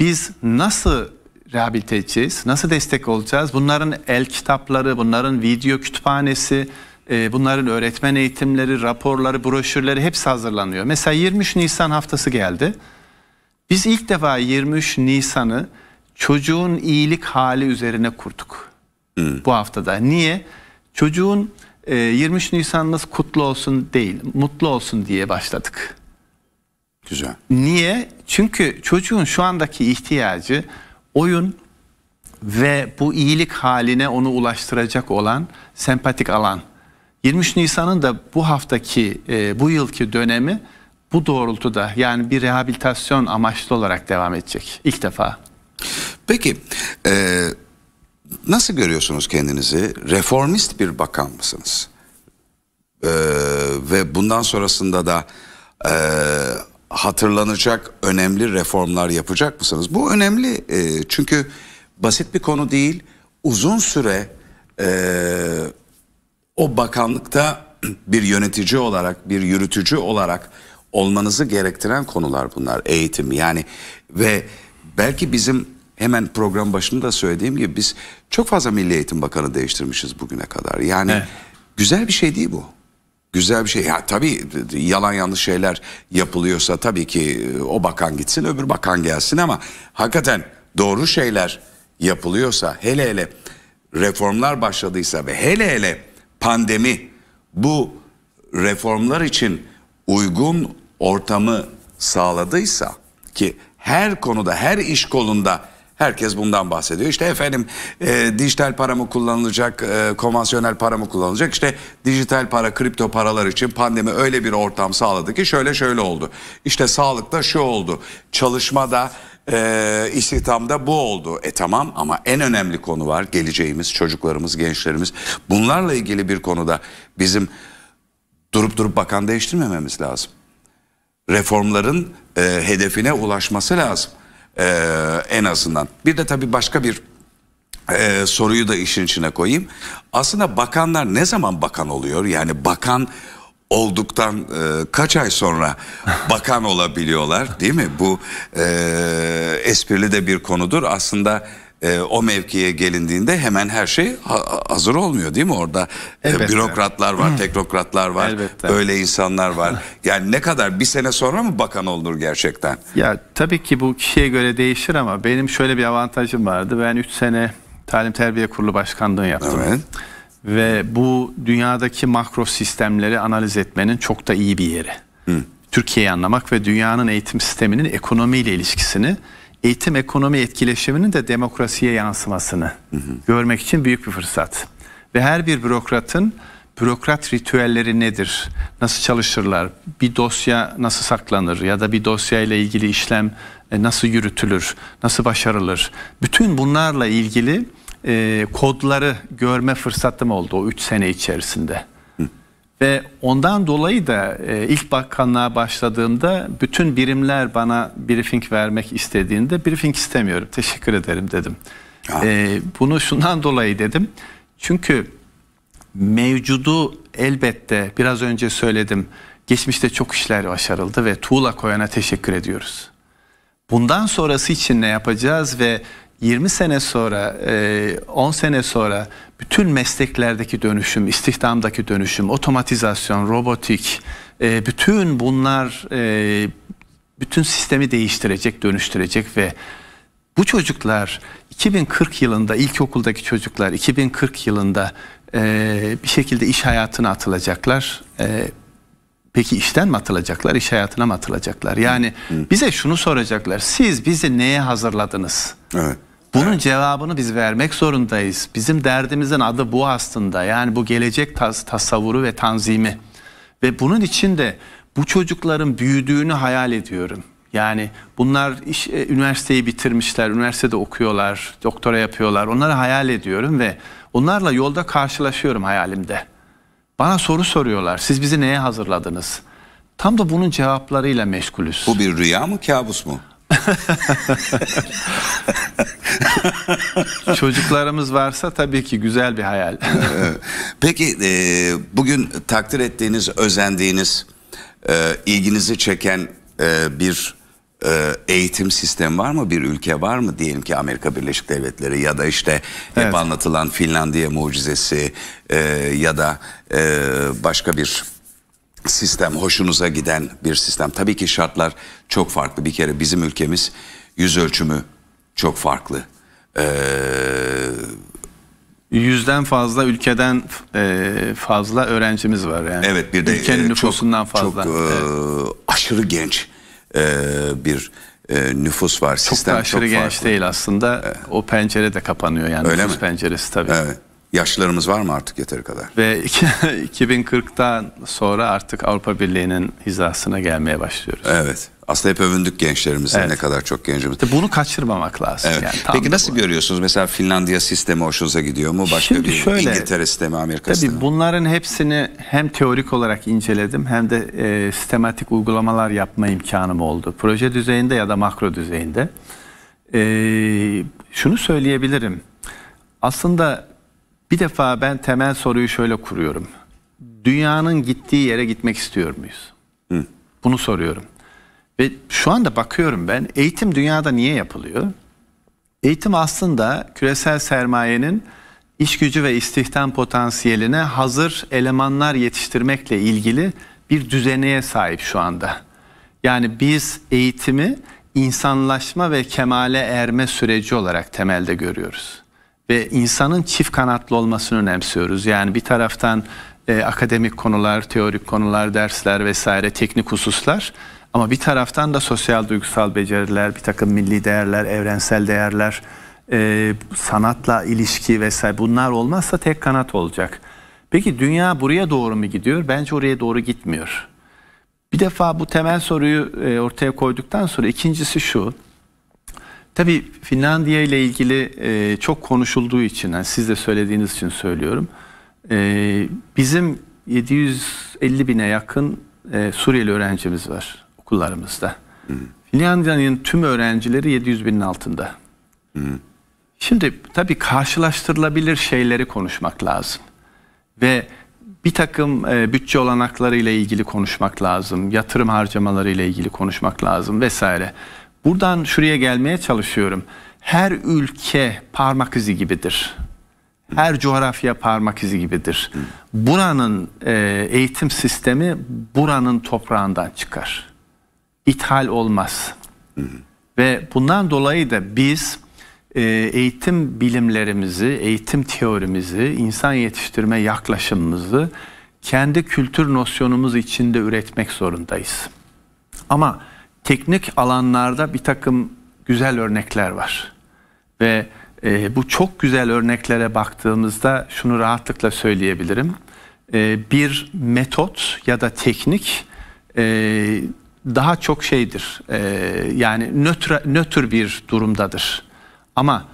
biz nasıl rehabilite edeceğiz? Nasıl destek olacağız? Bunların el kitapları, bunların video kütüphanesi, bunların öğretmen eğitimleri, raporları, broşürleri hepsi hazırlanıyor. Mesela 23 Nisan haftası geldi. Biz ilk defa 23 Nisan'ı çocuğun iyilik hali üzerine kurduk hmm. bu haftada. Niye? Çocuğun e, 23 Nisan'ınız kutlu olsun değil, mutlu olsun diye başladık. Güzel. Niye? Çünkü çocuğun şu andaki ihtiyacı oyun ve bu iyilik haline onu ulaştıracak olan sempatik alan. 23 Nisan'ın da bu haftaki, e, bu yılki dönemi bu doğrultuda yani bir rehabilitasyon amaçlı olarak devam edecek ilk defa. Peki e, nasıl görüyorsunuz kendinizi? Reformist bir bakan mısınız? E, ve bundan sonrasında da e, hatırlanacak önemli reformlar yapacak mısınız? Bu önemli e, çünkü basit bir konu değil. Uzun süre e, o bakanlıkta bir yönetici olarak, bir yürütücü olarak olmanızı gerektiren konular bunlar. Eğitim yani ve belki bizim hemen program başında söylediğim gibi biz çok fazla Milli Eğitim Bakanı değiştirmişiz bugüne kadar. Yani evet. güzel bir şey değil bu. Güzel bir şey. Ya tabii yalan yanlış şeyler yapılıyorsa tabii ki e, o bakan gitsin, öbür bakan gelsin ama hakikaten doğru şeyler yapılıyorsa hele hele reformlar başladıysa ve hele hele pandemi bu reformlar için uygun ortamı sağladıysa ki her konuda her iş kolunda Herkes bundan bahsediyor. İşte efendim e, dijital para mı kullanılacak, e, konvansiyonel para mı kullanılacak? İşte dijital para, kripto paralar için pandemi öyle bir ortam sağladı ki şöyle şöyle oldu. İşte sağlıkta şu oldu, çalışmada e, istihdamda bu oldu. E tamam ama en önemli konu var geleceğimiz, çocuklarımız, gençlerimiz. Bunlarla ilgili bir konuda bizim durup durup bakan değiştirmememiz lazım. Reformların e, hedefine ulaşması lazım e, en azından. Bir de tabii başka bir e, soruyu da işin içine koyayım. Aslında bakanlar ne zaman bakan oluyor? Yani bakan olduktan e, kaç ay sonra bakan olabiliyorlar değil mi? Bu e, esprili de bir konudur. Aslında e, o mevkiye gelindiğinde hemen her şey hazır olmuyor değil mi orada? Ee, Elbette. Bürokratlar var, teknokratlar var, Elbette. öyle insanlar var. Yani ne kadar bir sene sonra mı bakan olur gerçekten? Ya tabii ki bu kişiye göre değişir ama benim şöyle bir avantajım vardı. Ben 3 sene Talim Terbiye Kurulu Başkanlığı yaptım. Evet. Ve bu dünyadaki makro sistemleri analiz etmenin çok da iyi bir yeri. Türkiye'yi anlamak ve dünyanın eğitim sisteminin ekonomiyle ilişkisini eğitim ekonomi etkileşiminin de demokrasiye yansımasını hı hı. görmek için büyük bir fırsat. Ve her bir bürokratın bürokrat ritüelleri nedir? Nasıl çalışırlar? Bir dosya nasıl saklanır ya da bir dosya ile ilgili işlem e, nasıl yürütülür? Nasıl başarılır? Bütün bunlarla ilgili e, kodları görme fırsatım oldu o 3 sene içerisinde. Ve ondan dolayı da e, ilk bakanlığa başladığımda bütün birimler bana briefing vermek istediğinde briefing istemiyorum. Teşekkür ederim dedim. Ah. E, bunu şundan dolayı dedim. Çünkü mevcudu elbette biraz önce söyledim. Geçmişte çok işler başarıldı ve tuğla koyana teşekkür ediyoruz. Bundan sonrası için ne yapacağız ve 20 sene sonra, 10 e, sene sonra bütün mesleklerdeki dönüşüm, istihdamdaki dönüşüm, otomatizasyon, robotik, e, bütün bunlar e, bütün sistemi değiştirecek, dönüştürecek ve bu çocuklar 2040 yılında ilkokuldaki çocuklar 2040 yılında bir şekilde iş hayatına atılacaklar. Peki işten mi atılacaklar, iş hayatına mı atılacaklar? Yani hı bize şunu soracaklar. Siz bizi neye hazırladınız? Evet. Bunun evet. cevabını biz vermek zorundayız. Bizim derdimizin adı bu aslında. Yani bu gelecek tas tasavvuru ve tanzimi. Ve bunun için de bu çocukların büyüdüğünü hayal ediyorum. Yani bunlar iş, e, üniversiteyi bitirmişler, üniversitede okuyorlar, doktora yapıyorlar. Onları hayal ediyorum ve onlarla yolda karşılaşıyorum hayalimde. Bana soru soruyorlar. Siz bizi neye hazırladınız? Tam da bunun cevaplarıyla meşgulüz. Bu bir rüya mı kabus mu? Çocuklarımız varsa tabii ki güzel bir hayal. Peki e, bugün takdir ettiğiniz, özendiğiniz, e, ilginizi çeken e, bir ee, eğitim sistemi var mı bir ülke var mı diyelim ki Amerika Birleşik Devletleri ya da işte hep evet. anlatılan Finlandiya mucizesi e, ya da e, başka bir sistem hoşunuza giden bir sistem. Tabii ki şartlar çok farklı bir kere bizim ülkemiz yüz ölçümü çok farklı. Ee, Yüzden fazla ülkeden e, fazla öğrencimiz var yani. Evet bir de ülkenin e, çok, nüfusundan fazla. Çok e, evet. aşırı genç e, bir e, nüfus var. Çok Sistem da aşırı çok genç farklı. değil aslında. E. O pencere de kapanıyor yani Öyle nüfus mi? penceresi tabii. Evet. Yaşlılarımız var mı artık yeteri kadar? Ve 2040'tan sonra artık Avrupa Birliği'nin hizasına gelmeye başlıyoruz. Evet. Aslında hep övündük gençlerimizle evet. ne kadar çok gencimiz. İşte bunu kaçırmamak lazım. Evet. Yani, Peki nasıl bu. görüyorsunuz? Mesela Finlandiya sistemi hoşunuza gidiyor mu? Başka Şimdi bir şöyle, İngiltere sistemi, Amerika tabii sistemi. Bunların hepsini hem teorik olarak inceledim hem de e, sistematik uygulamalar yapma imkanım oldu. Proje düzeyinde ya da makro düzeyinde. E, şunu söyleyebilirim. Aslında bir defa ben temel soruyu şöyle kuruyorum. Dünyanın gittiği yere gitmek istiyor muyuz? Hı. Bunu soruyorum. Ve şu anda bakıyorum ben eğitim dünyada niye yapılıyor? Eğitim aslında küresel sermayenin iş gücü ve istihdam potansiyeline hazır elemanlar yetiştirmekle ilgili bir düzeneye sahip şu anda. Yani biz eğitimi insanlaşma ve kemale erme süreci olarak temelde görüyoruz. Ve insanın çift kanatlı olmasını önemsiyoruz. Yani bir taraftan e, akademik konular, teorik konular, dersler vesaire, teknik hususlar ama bir taraftan da sosyal duygusal beceriler, bir takım milli değerler, evrensel değerler, e, sanatla ilişki vesaire bunlar olmazsa tek kanat olacak. Peki dünya buraya doğru mu gidiyor? Bence oraya doğru gitmiyor. Bir defa bu temel soruyu e, ortaya koyduktan sonra ikincisi şu. Tabii Finlandiya ile ilgili e, çok konuşulduğu için, yani siz de söylediğiniz için söylüyorum. E, bizim 750 bine yakın e, Suriyeli öğrencimiz var okullarımızda. Hı. Finlandiya'nın tüm öğrencileri 700 binin altında. Hı. Şimdi tabii karşılaştırılabilir şeyleri konuşmak lazım. Ve bir takım e, bütçe olanakları ile ilgili konuşmak lazım. Yatırım harcamaları ile ilgili konuşmak lazım vesaire. Buradan şuraya gelmeye çalışıyorum. Her ülke parmak izi gibidir. Her coğrafya parmak izi gibidir. Buranın e, eğitim sistemi buranın toprağından çıkar ithal olmaz. Hı hı. Ve bundan dolayı da biz e, eğitim bilimlerimizi, eğitim teorimizi, insan yetiştirme yaklaşımımızı kendi kültür nosyonumuz içinde üretmek zorundayız. Ama teknik alanlarda bir takım güzel örnekler var. Ve e, bu çok güzel örneklere baktığımızda şunu rahatlıkla söyleyebilirim. E, bir metot ya da teknik e, daha çok şeydir. E, yani nötr, nötr bir durumdadır. Ama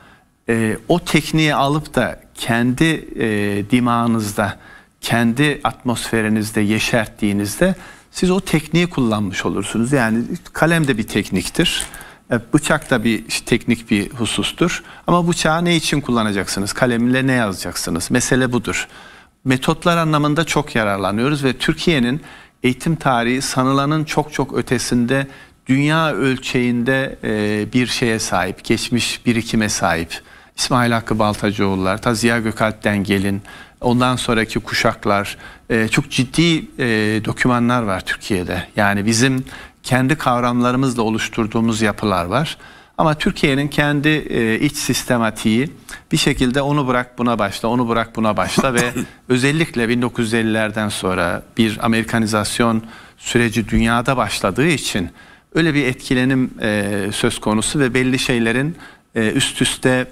e, o tekniği alıp da kendi e, dimağınızda, kendi atmosferinizde yeşerttiğinizde siz o tekniği kullanmış olursunuz. Yani kalem de bir tekniktir. E, bıçak da bir teknik bir husustur. Ama bıçağı ne için kullanacaksınız? Kalemle ne yazacaksınız? Mesele budur. Metotlar anlamında çok yararlanıyoruz ve Türkiye'nin eğitim tarihi sanılanın çok çok ötesinde dünya ölçeğinde e, bir şeye sahip, geçmiş birikime sahip. İsmail Hakkı Baltacıoğullar, ta Ziya Gökalp'ten gelin, ondan sonraki kuşaklar e, çok ciddi e, dokümanlar var Türkiye'de. Yani bizim kendi kavramlarımızla oluşturduğumuz yapılar var. Ama Türkiye'nin kendi e, iç sistematiği bir şekilde onu bırak buna başla, onu bırak buna başla ve özellikle 1950'lerden sonra bir Amerikanizasyon süreci dünyada başladığı için öyle bir etkilenim e, söz konusu ve belli şeylerin e, üst üste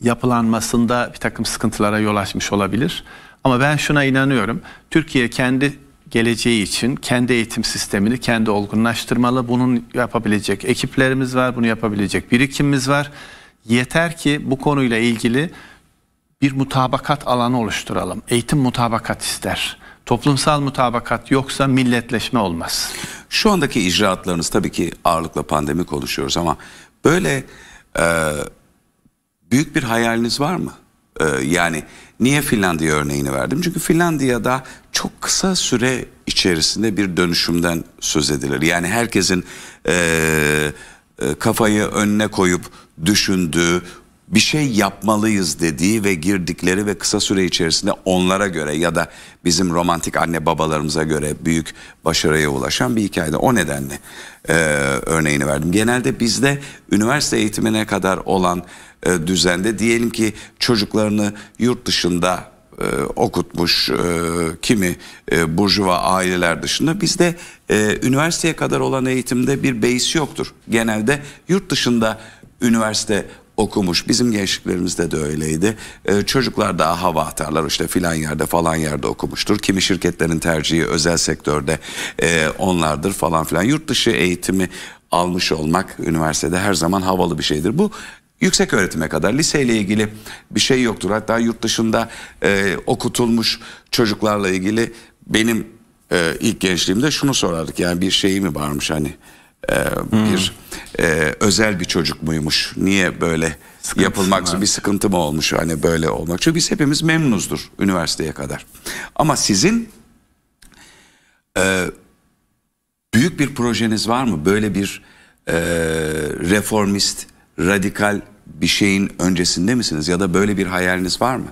yapılanmasında bir takım sıkıntılara yol açmış olabilir. Ama ben şuna inanıyorum. Türkiye kendi geleceği için kendi eğitim sistemini kendi olgunlaştırmalı. Bunun yapabilecek ekiplerimiz var, bunu yapabilecek birikimimiz var. Yeter ki bu konuyla ilgili bir mutabakat alanı oluşturalım. Eğitim mutabakat ister. Toplumsal mutabakat yoksa milletleşme olmaz. Şu andaki icraatlarınız tabii ki ağırlıkla pandemi konuşuyoruz ama böyle e, büyük bir hayaliniz var mı? Ee, yani niye Finlandiya örneğini verdim? Çünkü Finlandiya'da çok kısa süre içerisinde bir dönüşümden söz edilir. Yani herkesin ee, e, kafayı önüne koyup düşündüğü, bir şey yapmalıyız dediği ve girdikleri ve kısa süre içerisinde onlara göre ya da bizim romantik anne babalarımıza göre büyük başarıya ulaşan bir hikayede. O nedenle e, örneğini verdim. Genelde bizde üniversite eğitimine kadar olan e, düzende diyelim ki çocuklarını yurt dışında e, okutmuş e, kimi e, burjuva aileler dışında bizde e, üniversiteye kadar olan eğitimde bir beis yoktur. Genelde yurt dışında üniversite okumuş. Bizim gençliklerimizde de öyleydi. Ee, çocuklar daha hava atarlar işte filan yerde falan yerde okumuştur. Kimi şirketlerin tercihi özel sektörde e, onlardır falan filan. Yurt dışı eğitimi almış olmak üniversitede her zaman havalı bir şeydir. Bu yüksek öğretime kadar liseyle ilgili bir şey yoktur. Hatta yurt dışında e, okutulmuş çocuklarla ilgili benim e, ilk gençliğimde şunu sorardık. Yani bir şey mi varmış hani e, hmm. bir e, özel bir çocuk muymuş? Niye böyle Sıkıntı yapılmak bir sıkıntı mı olmuş hani böyle olmak? Çünkü biz hepimiz memnunuzdur üniversiteye kadar. Ama sizin e, büyük bir projeniz var mı? Böyle bir e, reformist, radikal bir şeyin öncesinde misiniz ya da böyle bir hayaliniz var mı?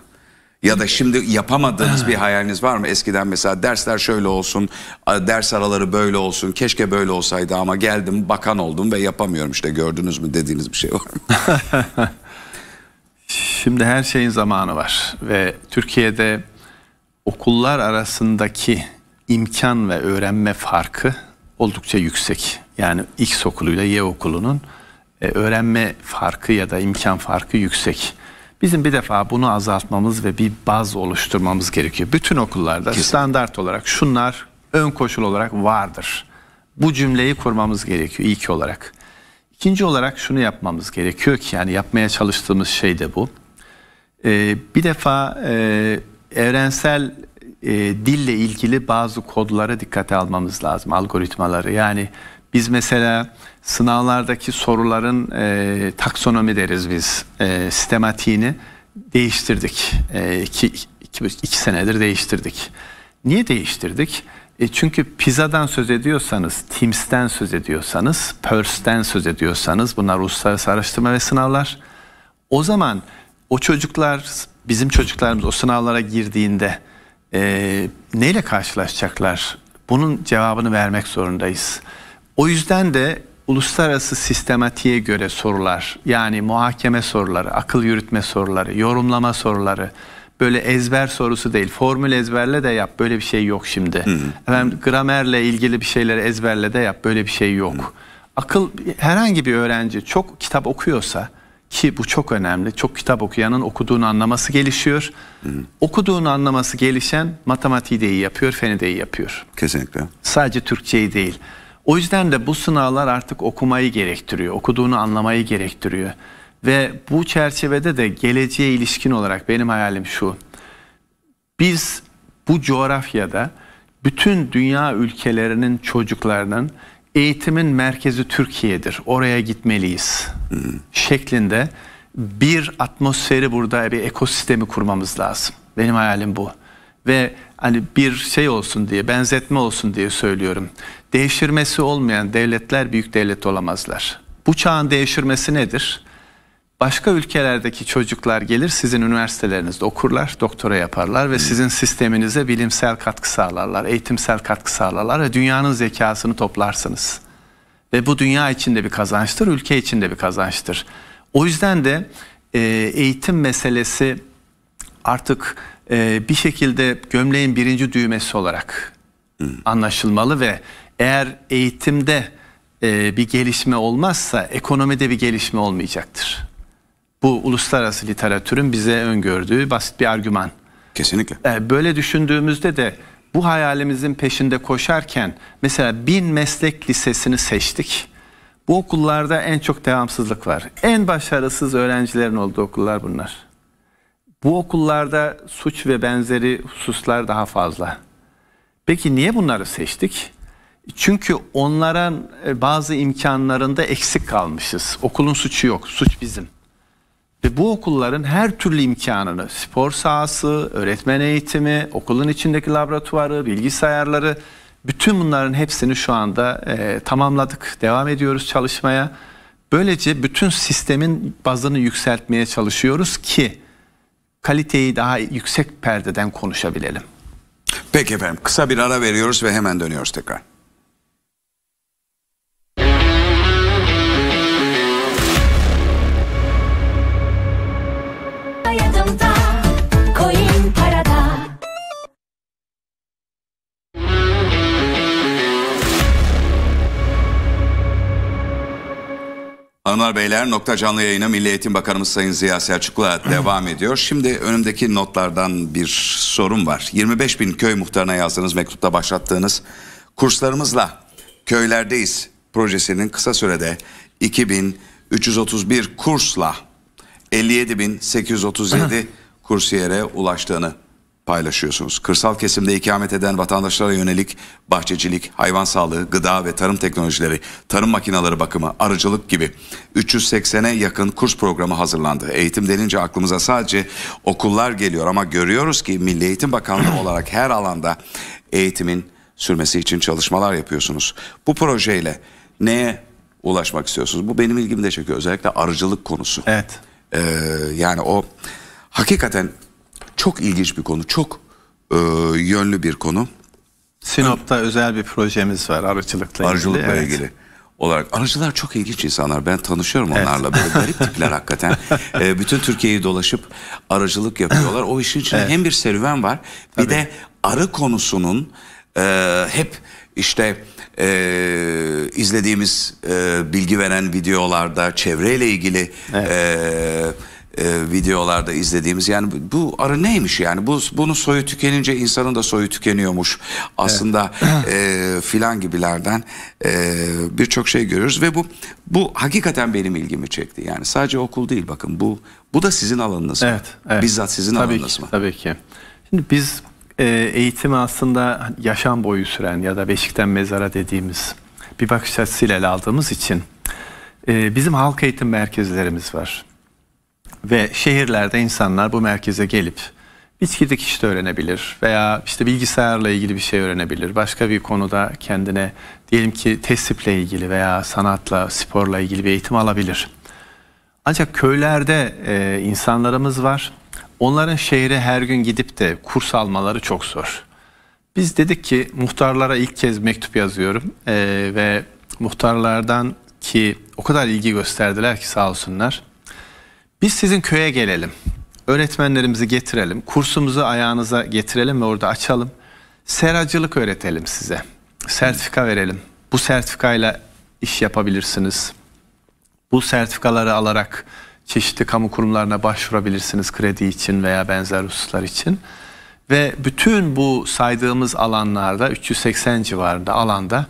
Ya da şimdi yapamadığınız bir ee. hayaliniz var mı? Eskiden mesela dersler şöyle olsun, ders araları böyle olsun, keşke böyle olsaydı ama geldim bakan oldum ve yapamıyorum işte gördünüz mü dediğiniz bir şey var mı? şimdi her şeyin zamanı var ve Türkiye'de okullar arasındaki imkan ve öğrenme farkı oldukça yüksek. Yani X okuluyla Y okulunun e, öğrenme farkı ya da imkan farkı yüksek. Bizim bir defa bunu azaltmamız ve bir baz oluşturmamız gerekiyor. Bütün okullarda Kesin. standart olarak şunlar ön koşul olarak vardır. Bu cümleyi kurmamız gerekiyor ilk olarak. İkinci olarak şunu yapmamız gerekiyor ki yani yapmaya çalıştığımız şey de bu. Ee, bir defa e, evrensel e, dille ilgili bazı kodlara dikkate almamız lazım algoritmaları. Yani biz mesela sınavlardaki soruların e, taksonomi deriz biz e, sistematiğini değiştirdik. E, iki, iki, iki senedir değiştirdik. Niye değiştirdik? E çünkü pizadan söz ediyorsanız, Teams'ten söz ediyorsanız, PERS'ten söz ediyorsanız bunlar uluslararası araştırma ve sınavlar. O zaman o çocuklar, bizim çocuklarımız o sınavlara girdiğinde e, neyle karşılaşacaklar? Bunun cevabını vermek zorundayız. O yüzden de uluslararası sistematiğe göre sorular yani muhakeme soruları, akıl yürütme soruları, yorumlama soruları böyle ezber sorusu değil. Formül ezberle de yap böyle bir şey yok şimdi. Hı hı. Efendim, gramerle ilgili bir şeyleri ezberle de yap böyle bir şey yok. Hı. Akıl herhangi bir öğrenci çok kitap okuyorsa ki bu çok önemli. Çok kitap okuyanın okuduğunu anlaması gelişiyor. Hı. Okuduğunu anlaması gelişen matematiği de iyi yapıyor, feni de iyi yapıyor. Kesinlikle. Sadece Türkçeyi değil. O yüzden de bu sınavlar artık okumayı gerektiriyor, okuduğunu anlamayı gerektiriyor. Ve bu çerçevede de geleceğe ilişkin olarak benim hayalim şu. Biz bu coğrafyada bütün dünya ülkelerinin çocuklarının eğitimin merkezi Türkiye'dir. Oraya gitmeliyiz. Hmm. Şeklinde bir atmosferi burada bir ekosistemi kurmamız lazım. Benim hayalim bu. Ve hani bir şey olsun diye, benzetme olsun diye söylüyorum. Değiştirmesi olmayan devletler büyük devlet olamazlar. Bu çağın değiştirmesi nedir? Başka ülkelerdeki çocuklar gelir sizin üniversitelerinizde okurlar, doktora yaparlar ve sizin sisteminize bilimsel katkı sağlarlar, eğitimsel katkı sağlarlar ve dünyanın zekasını toplarsınız. Ve bu dünya içinde bir kazançtır, ülke içinde bir kazançtır. O yüzden de e, eğitim meselesi artık e, bir şekilde gömleğin birinci düğmesi olarak anlaşılmalı ve eğer eğitimde e, bir gelişme olmazsa ekonomide bir gelişme olmayacaktır. Bu uluslararası literatürün bize öngördüğü basit bir argüman. Kesinlikle. E, böyle düşündüğümüzde de bu hayalimizin peşinde koşarken mesela bin meslek lisesini seçtik. Bu okullarda en çok devamsızlık var. En başarısız öğrencilerin olduğu okullar bunlar. Bu okullarda suç ve benzeri hususlar daha fazla. Peki niye bunları seçtik? Çünkü onların e, bazı imkanlarında eksik kalmışız. Okulun suçu yok, suç bizim. Ve bu okulların her türlü imkanını, spor sahası, öğretmen eğitimi, okulun içindeki laboratuvarı, bilgisayarları, bütün bunların hepsini şu anda e, tamamladık. Devam ediyoruz çalışmaya. Böylece bütün sistemin bazını yükseltmeye çalışıyoruz ki kaliteyi daha yüksek perdeden konuşabilelim. Peki efendim kısa bir ara veriyoruz ve hemen dönüyoruz tekrar. Hanımlar beyler nokta canlı yayına Milli Eğitim Bakanımız Sayın Ziya Selçuk'la devam ediyor. Şimdi önümdeki notlardan bir sorum var. 25 bin köy muhtarına yazdığınız mektupta başlattığınız kurslarımızla köylerdeyiz projesinin kısa sürede 2331 kursla 57.837 kursiyere ulaştığını paylaşıyorsunuz. Kırsal kesimde ikamet eden vatandaşlara yönelik bahçecilik, hayvan sağlığı, gıda ve tarım teknolojileri, tarım makineleri bakımı, arıcılık gibi 380'e yakın kurs programı hazırlandı. Eğitim denince aklımıza sadece okullar geliyor ama görüyoruz ki Milli Eğitim Bakanlığı olarak her alanda eğitimin sürmesi için çalışmalar yapıyorsunuz. Bu projeyle neye ulaşmak istiyorsunuz? Bu benim ilgimi de çekiyor özellikle arıcılık konusu. Evet. Ee, yani o hakikaten çok ilginç bir konu, çok e, yönlü bir konu. Sinop'ta Hı. özel bir projemiz var arıcılıkla ilgili. Arıcılıkla evet. ilgili olarak. Arıcılar çok ilginç insanlar. Ben tanışıyorum evet. onlarla. Böyle garip tipler hakikaten. E, bütün Türkiye'yi dolaşıp arıcılık yapıyorlar. O işin içinde evet. hem bir serüven var Tabii. bir de arı konusunun e, hep işte e, izlediğimiz e, bilgi veren videolarda çevreyle ilgili evet. e, e, videolarda izlediğimiz yani bu arı neymiş yani bu bunu soyu tükenince insanın da soyu tükeniyormuş aslında evet. e, filan gibilerden e, birçok şey görüyoruz ve bu bu hakikaten benim ilgimi çekti yani sadece okul değil bakın bu bu da sizin alanınız evet, mı? evet. bizzat sizin tabii alanınız ki, mı? Tabii ki. Şimdi biz e, eğitimi aslında yaşam boyu süren ya da beşikten mezara dediğimiz bir bakış açısıyla ele aldığımız için e, bizim halk eğitim merkezlerimiz var. Ve şehirlerde insanlar bu merkeze gelip bitki dikişte öğrenebilir veya işte bilgisayarla ilgili bir şey öğrenebilir. Başka bir konuda kendine diyelim ki tesiple ilgili veya sanatla, sporla ilgili bir eğitim alabilir. Ancak köylerde e, insanlarımız var. Onların şehre her gün gidip de kurs almaları çok zor. Biz dedik ki muhtarlara ilk kez mektup yazıyorum e, ve muhtarlardan ki o kadar ilgi gösterdiler ki sağ olsunlar. Biz sizin köye gelelim. Öğretmenlerimizi getirelim. Kursumuzu ayağınıza getirelim ve orada açalım. Seracılık öğretelim size. Sertifika verelim. Bu sertifikayla iş yapabilirsiniz. Bu sertifikaları alarak çeşitli kamu kurumlarına başvurabilirsiniz kredi için veya benzer hususlar için. Ve bütün bu saydığımız alanlarda 380 civarında alanda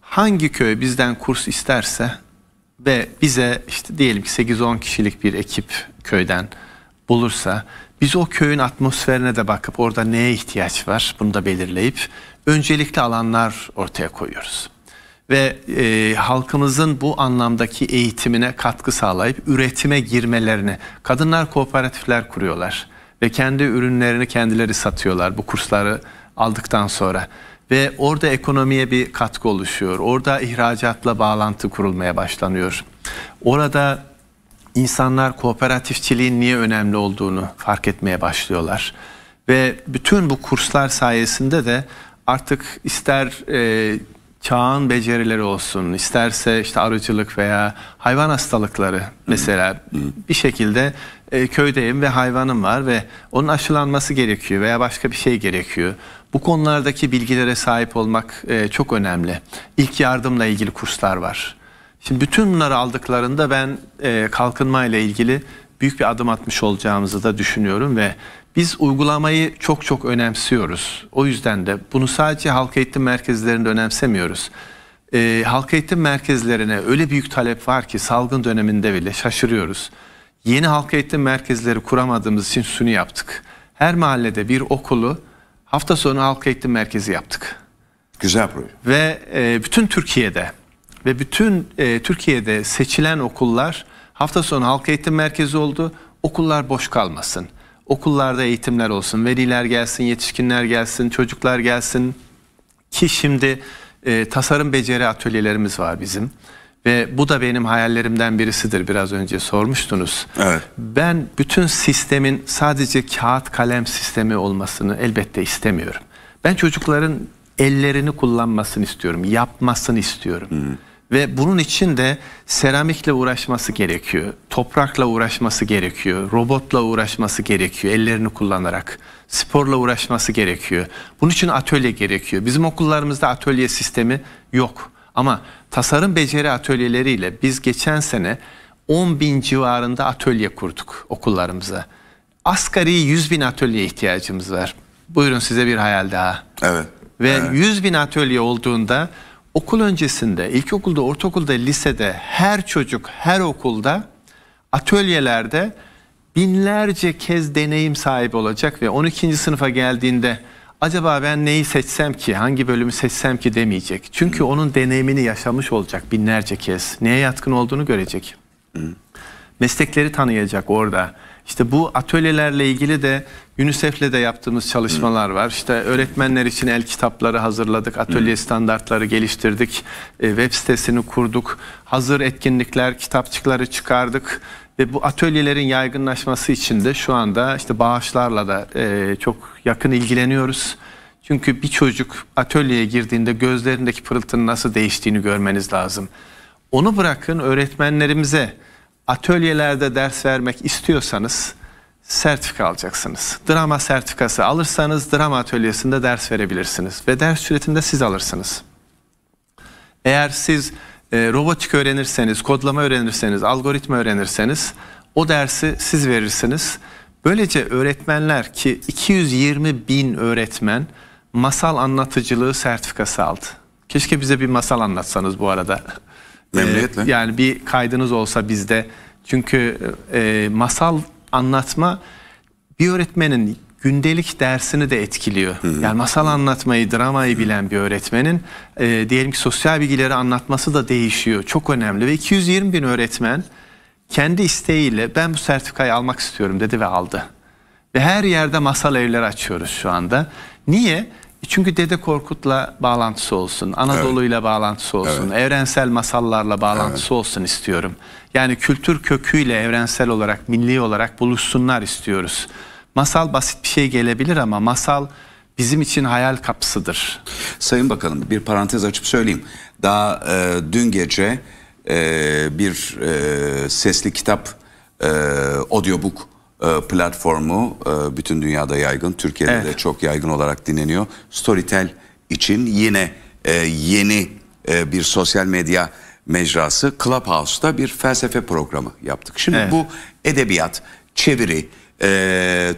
hangi köy bizden kurs isterse ve bize işte diyelim ki 8-10 kişilik bir ekip köyden bulursa biz o köyün atmosferine de bakıp orada neye ihtiyaç var bunu da belirleyip öncelikli alanlar ortaya koyuyoruz. Ve e, halkımızın bu anlamdaki eğitimine katkı sağlayıp üretime girmelerini kadınlar kooperatifler kuruyorlar ve kendi ürünlerini kendileri satıyorlar bu kursları aldıktan sonra ve orada ekonomiye bir katkı oluşuyor. Orada ihracatla bağlantı kurulmaya başlanıyor. Orada insanlar kooperatifçiliğin niye önemli olduğunu fark etmeye başlıyorlar. Ve bütün bu kurslar sayesinde de artık ister e, çağın becerileri olsun, isterse işte arıcılık veya hayvan hastalıkları mesela bir şekilde e, köydeyim ve hayvanım var ve onun aşılanması gerekiyor veya başka bir şey gerekiyor. Bu konulardaki bilgilere sahip olmak e, çok önemli. İlk yardımla ilgili kurslar var. Şimdi bütün bunları aldıklarında ben e, kalkınma ile ilgili büyük bir adım atmış olacağımızı da düşünüyorum ve biz uygulamayı çok çok önemsiyoruz. O yüzden de bunu sadece halk eğitim merkezlerinde önemsemiyoruz. Ee, halk eğitim merkezlerine öyle büyük talep var ki salgın döneminde bile şaşırıyoruz. Yeni halk eğitim merkezleri kuramadığımız için şunu yaptık. Her mahallede bir okulu hafta sonu halk eğitim merkezi yaptık. Güzel proje. Ve e, bütün Türkiye'de ve bütün e, Türkiye'de seçilen okullar hafta sonu halk eğitim merkezi oldu. Okullar boş kalmasın okullarda eğitimler olsun, veliler gelsin, yetişkinler gelsin, çocuklar gelsin. Ki şimdi e, tasarım beceri atölyelerimiz var bizim. Ve bu da benim hayallerimden birisidir. Biraz önce sormuştunuz. Evet. Ben bütün sistemin sadece kağıt kalem sistemi olmasını elbette istemiyorum. Ben çocukların ellerini kullanmasını istiyorum, yapmasını istiyorum. Hı. Hmm. Ve bunun için de seramikle uğraşması gerekiyor. Toprakla uğraşması gerekiyor. Robotla uğraşması gerekiyor ellerini kullanarak. Sporla uğraşması gerekiyor. Bunun için atölye gerekiyor. Bizim okullarımızda atölye sistemi yok. Ama tasarım beceri atölyeleriyle biz geçen sene 10 bin civarında atölye kurduk okullarımıza. Asgari 100 bin atölye ihtiyacımız var. Buyurun size bir hayal daha. Evet. Ve evet. 100 bin atölye olduğunda okul öncesinde, ilkokulda, ortaokulda, lisede her çocuk her okulda atölyelerde binlerce kez deneyim sahibi olacak ve 12. sınıfa geldiğinde acaba ben neyi seçsem ki, hangi bölümü seçsem ki demeyecek. Çünkü hmm. onun deneyimini yaşamış olacak binlerce kez. Neye yatkın olduğunu görecek. Hmm. Meslekleri tanıyacak orada. İşte bu atölyelerle ilgili de UNICEF'le de yaptığımız çalışmalar var. İşte öğretmenler için el kitapları hazırladık, atölye hmm. standartları geliştirdik, e, web sitesini kurduk, hazır etkinlikler, kitapçıkları çıkardık ve bu atölyelerin yaygınlaşması için de şu anda işte bağışlarla da e, çok yakın ilgileniyoruz. Çünkü bir çocuk atölyeye girdiğinde gözlerindeki pırıltının nasıl değiştiğini görmeniz lazım. Onu bırakın öğretmenlerimize atölyelerde ders vermek istiyorsanız sertifika alacaksınız. Drama sertifikası alırsanız drama atölyesinde ders verebilirsiniz ve ders üretiminde siz alırsınız. Eğer siz e, robotik öğrenirseniz, kodlama öğrenirseniz, algoritma öğrenirseniz o dersi siz verirsiniz. Böylece öğretmenler ki 220 bin öğretmen masal anlatıcılığı sertifikası aldı. Keşke bize bir masal anlatsanız bu arada. Memnuniyetle. E, yani bir kaydınız olsa bizde. Çünkü e, masal anlatma bir öğretmenin gündelik dersini de etkiliyor. Hı -hı. Yani masal anlatmayı, dramayı Hı -hı. bilen bir öğretmenin e, diyelim ki sosyal bilgileri anlatması da değişiyor. Çok önemli ve 220 bin öğretmen kendi isteğiyle ben bu sertifikayı almak istiyorum dedi ve aldı. Ve her yerde masal evleri açıyoruz şu anda. Niye? Çünkü Dede Korkut'la bağlantısı olsun, Anadolu'yla evet. bağlantısı olsun, evet. evrensel masallarla bağlantısı evet. olsun istiyorum. Yani kültür köküyle evrensel olarak, milli olarak buluşsunlar istiyoruz. Masal basit bir şey gelebilir ama masal bizim için hayal kapısıdır. Sayın Bakanım bir parantez açıp söyleyeyim. Daha e, dün gece e, bir e, sesli kitap e, audiobook e, platformu e, bütün dünyada yaygın. Türkiye'de evet. de çok yaygın olarak dinleniyor. Storytel için yine e, yeni bir sosyal medya mecrası Clubhouse'da bir felsefe programı yaptık. Şimdi evet. bu edebiyat, çeviri,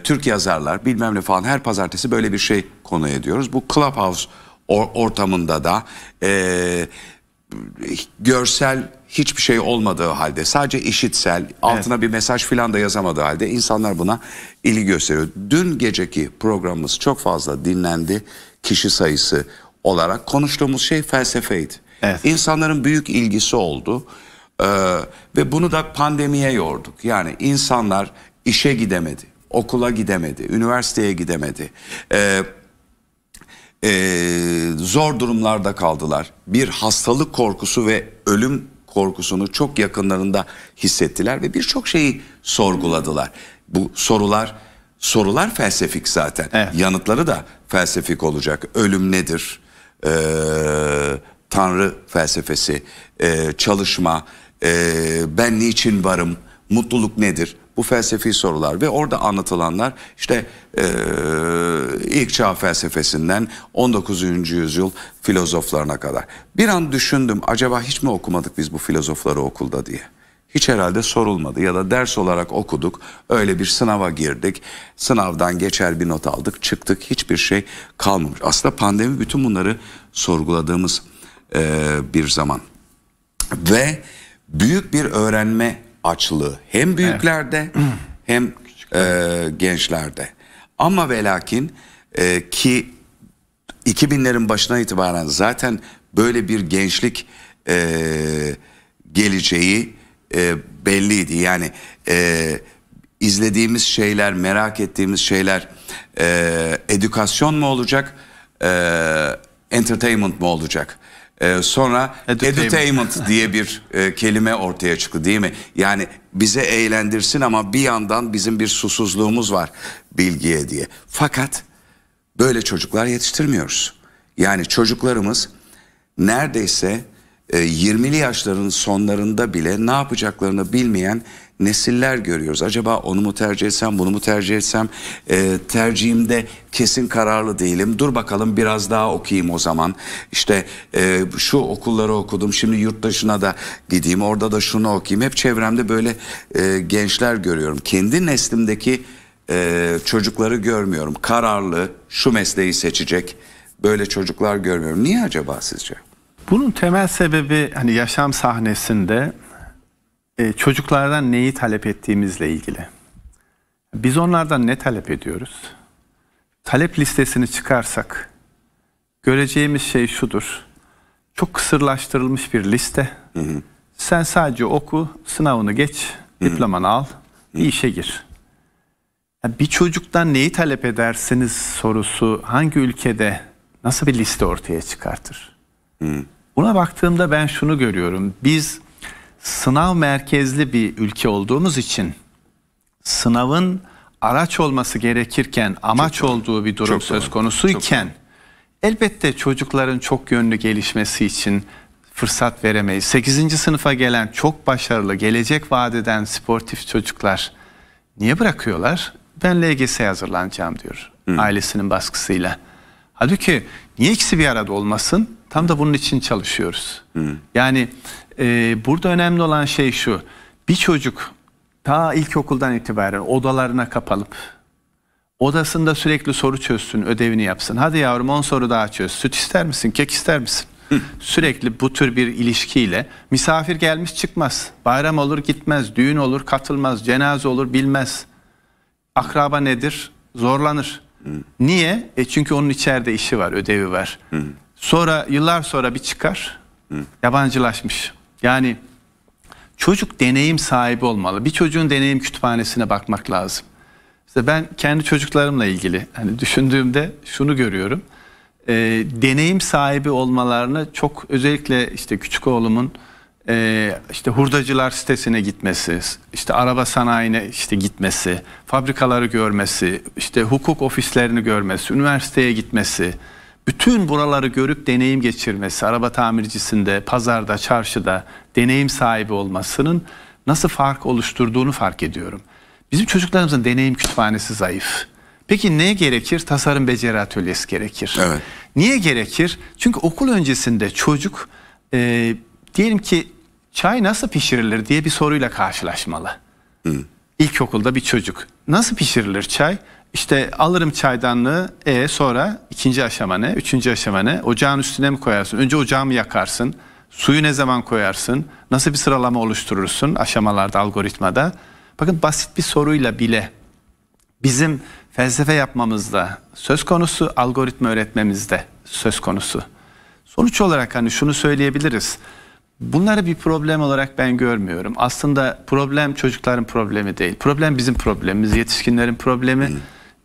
Türk yazarlar bilmem ne falan her pazartesi böyle bir şey konu ediyoruz. Bu Clubhouse ortamında da e, görsel hiçbir şey olmadığı halde sadece işitsel altına evet. bir mesaj filan da yazamadığı halde insanlar buna ilgi gösteriyor. Dün geceki programımız çok fazla dinlendi kişi sayısı olarak konuştuğumuz şey felsefeydi. Evet. İnsanların büyük ilgisi oldu ee, ve bunu da pandemiye yorduk. Yani insanlar işe gidemedi, okula gidemedi, üniversiteye gidemedi. Ee, e, zor durumlarda kaldılar. Bir hastalık korkusu ve ölüm korkusunu çok yakınlarında hissettiler ve birçok şeyi sorguladılar. Bu sorular sorular felsefik zaten. Evet. Yanıtları da felsefik olacak. Ölüm nedir? Ee, tanrı felsefesi, e, çalışma, e, ben niçin varım, mutluluk nedir? bu felsefi sorular ve orada anlatılanlar işte e, ilk çağ felsefesinden 19. yüzyıl filozoflarına kadar. Bir an düşündüm acaba hiç mi okumadık biz bu filozofları okulda diye. Hiç herhalde sorulmadı ya da ders olarak okuduk. Öyle bir sınava girdik. Sınavdan geçer bir not aldık çıktık hiçbir şey kalmamış. Aslında pandemi bütün bunları sorguladığımız e, bir zaman. Ve büyük bir öğrenme açlığı hem büyüklerde evet. hem e, gençlerde. Ama velakin lakin e, ki 2000'lerin başına itibaren zaten böyle bir gençlik e, geleceği e, belliydi. Yani e, izlediğimiz şeyler, merak ettiğimiz şeyler e, edukasyon mu olacak, e, entertainment mu olacak? Ee, sonra edutainment. edutainment diye bir e, kelime ortaya çıktı değil mi? Yani bize eğlendirsin ama bir yandan bizim bir susuzluğumuz var bilgiye diye. Fakat böyle çocuklar yetiştirmiyoruz. Yani çocuklarımız neredeyse e, ee, 20'li yaşların sonlarında bile ne yapacaklarını bilmeyen nesiller görüyoruz. Acaba onu mu tercih etsem, bunu mu tercih etsem? E, tercihimde kesin kararlı değilim. Dur bakalım biraz daha okuyayım o zaman. İşte e, şu okulları okudum, şimdi yurt dışına da gideyim, orada da şunu okuyayım. Hep çevremde böyle e, gençler görüyorum. Kendi neslimdeki e, çocukları görmüyorum. Kararlı, şu mesleği seçecek böyle çocuklar görmüyorum. Niye acaba sizce? Bunun temel sebebi hani yaşam sahnesinde e, çocuklardan neyi talep ettiğimizle ilgili. Biz onlardan ne talep ediyoruz? Talep listesini çıkarsak göreceğimiz şey şudur. Çok kısırlaştırılmış bir liste. Hı hı. Sen sadece oku, sınavını geç, hı hı. diplomanı al, bir işe gir. Yani bir çocuktan neyi talep edersiniz sorusu hangi ülkede nasıl bir liste ortaya çıkartır? Hı. Buna baktığımda ben şunu görüyorum. Biz sınav merkezli bir ülke olduğumuz için sınavın araç olması gerekirken amaç çok olduğu bir durum söz konusuyken çok elbette çocukların çok yönlü gelişmesi için fırsat veremeyiz. 8. sınıfa gelen çok başarılı, gelecek vadeden sportif çocuklar niye bırakıyorlar? Ben LGS'ye hazırlanacağım diyor Hı. ailesinin baskısıyla. Halbuki niye ikisi bir arada olmasın? Tam da bunun için çalışıyoruz. Hı. Yani e, burada önemli olan şey şu. Bir çocuk ta ilkokuldan itibaren odalarına kapalıp odasında sürekli soru çözsün, ödevini yapsın. Hadi yavrum 10 soru daha çöz. Süt ister misin? Kek ister misin? Hı. Sürekli bu tür bir ilişkiyle misafir gelmiş çıkmaz. Bayram olur gitmez, düğün olur katılmaz, cenaze olur bilmez. Akraba nedir? Zorlanır. Hı. Niye? E çünkü onun içeride işi var, ödevi var. Hı. Sonra yıllar sonra bir çıkar. Hı. Yabancılaşmış. Yani çocuk deneyim sahibi olmalı. Bir çocuğun deneyim kütüphanesine bakmak lazım. İşte ben kendi çocuklarımla ilgili hani düşündüğümde şunu görüyorum. E, deneyim sahibi olmalarını çok özellikle işte küçük oğlumun e, işte hurdacılar sitesine gitmesi, işte araba sanayine işte gitmesi, fabrikaları görmesi, işte hukuk ofislerini görmesi, üniversiteye gitmesi, bütün buraları görüp deneyim geçirmesi, araba tamircisinde, pazarda, çarşıda deneyim sahibi olmasının nasıl fark oluşturduğunu fark ediyorum. Bizim çocuklarımızın deneyim kütüphanesi zayıf. Peki ne gerekir? Tasarım beceri atölyesi gerekir. Evet. Niye gerekir? Çünkü okul öncesinde çocuk e, diyelim ki çay nasıl pişirilir diye bir soruyla karşılaşmalı. Hı. İlkokulda bir çocuk. Nasıl pişirilir çay? İşte alırım çaydanlığı, e sonra ikinci aşama ne, üçüncü aşama ne? Ocağın üstüne mi koyarsın? Önce ocağı mı yakarsın? Suyu ne zaman koyarsın? Nasıl bir sıralama oluşturursun aşamalarda, algoritmada? Bakın basit bir soruyla bile bizim felsefe yapmamızda söz konusu, algoritma öğretmemizde söz konusu. Sonuç olarak hani şunu söyleyebiliriz. Bunları bir problem olarak ben görmüyorum. Aslında problem çocukların problemi değil. Problem bizim problemimiz, yetişkinlerin problemi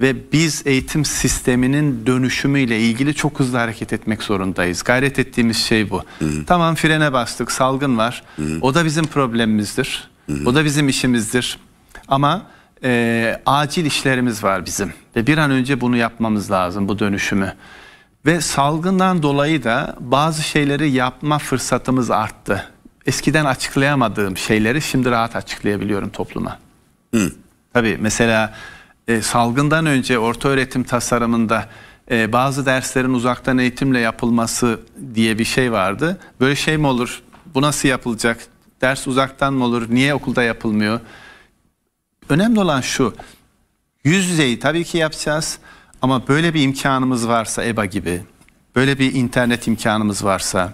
ve biz eğitim sisteminin dönüşümüyle ilgili çok hızlı hareket etmek zorundayız. Gayret ettiğimiz şey bu. Hı -hı. Tamam frene bastık, salgın var. Hı -hı. O da bizim problemimizdir. Hı -hı. O da bizim işimizdir. Ama e, acil işlerimiz var bizim ve bir an önce bunu yapmamız lazım bu dönüşümü. Ve salgından dolayı da bazı şeyleri yapma fırsatımız arttı. Eskiden açıklayamadığım şeyleri şimdi rahat açıklayabiliyorum topluma. Hı. Tabii mesela e, salgından önce orta öğretim tasarımında e, bazı derslerin uzaktan eğitimle yapılması diye bir şey vardı. Böyle şey mi olur? Bu nasıl yapılacak? Ders uzaktan mı olur? Niye okulda yapılmıyor? Önemli olan şu. Yüz yüzeyi tabii ki yapacağız ama böyle bir imkanımız varsa EBA gibi, böyle bir internet imkanımız varsa,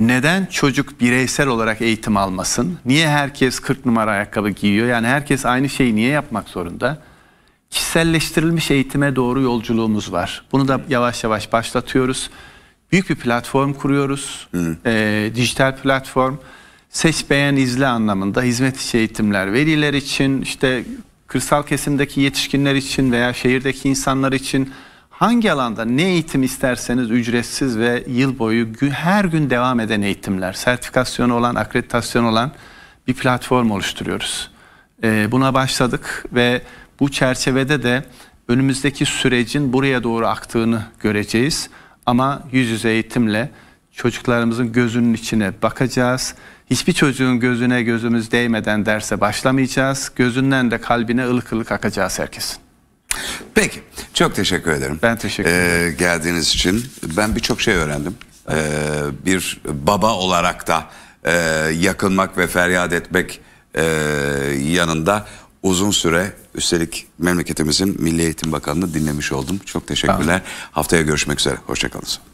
neden çocuk bireysel olarak eğitim almasın? Niye herkes 40 numara ayakkabı giyiyor? Yani herkes aynı şeyi niye yapmak zorunda? Kişiselleştirilmiş eğitime doğru yolculuğumuz var. Bunu da yavaş yavaş başlatıyoruz. Büyük bir platform kuruyoruz. E, dijital platform. Seç, beğen, izle anlamında hizmet içi eğitimler veriler için, işte kırsal kesimdeki yetişkinler için veya şehirdeki insanlar için hangi alanda ne eğitim isterseniz ücretsiz ve yıl boyu her gün devam eden eğitimler, sertifikasyonu olan, akreditasyon olan bir platform oluşturuyoruz. Ee, buna başladık ve bu çerçevede de önümüzdeki sürecin buraya doğru aktığını göreceğiz. Ama yüz yüze eğitimle çocuklarımızın gözünün içine bakacağız. Hiçbir çocuğun gözüne gözümüz değmeden derse başlamayacağız. Gözünden de kalbine ılık ılık akacağız herkesin. Peki. Çok teşekkür ederim. Ben teşekkür ee, ederim. Ee, geldiğiniz için. Ben birçok şey öğrendim. Ee, bir baba olarak da e, yakınmak ve feryat etmek e, yanında uzun süre üstelik memleketimizin Milli Eğitim Bakanı'nı dinlemiş oldum. Çok teşekkürler. Tamam. Haftaya görüşmek üzere. Hoşçakalın.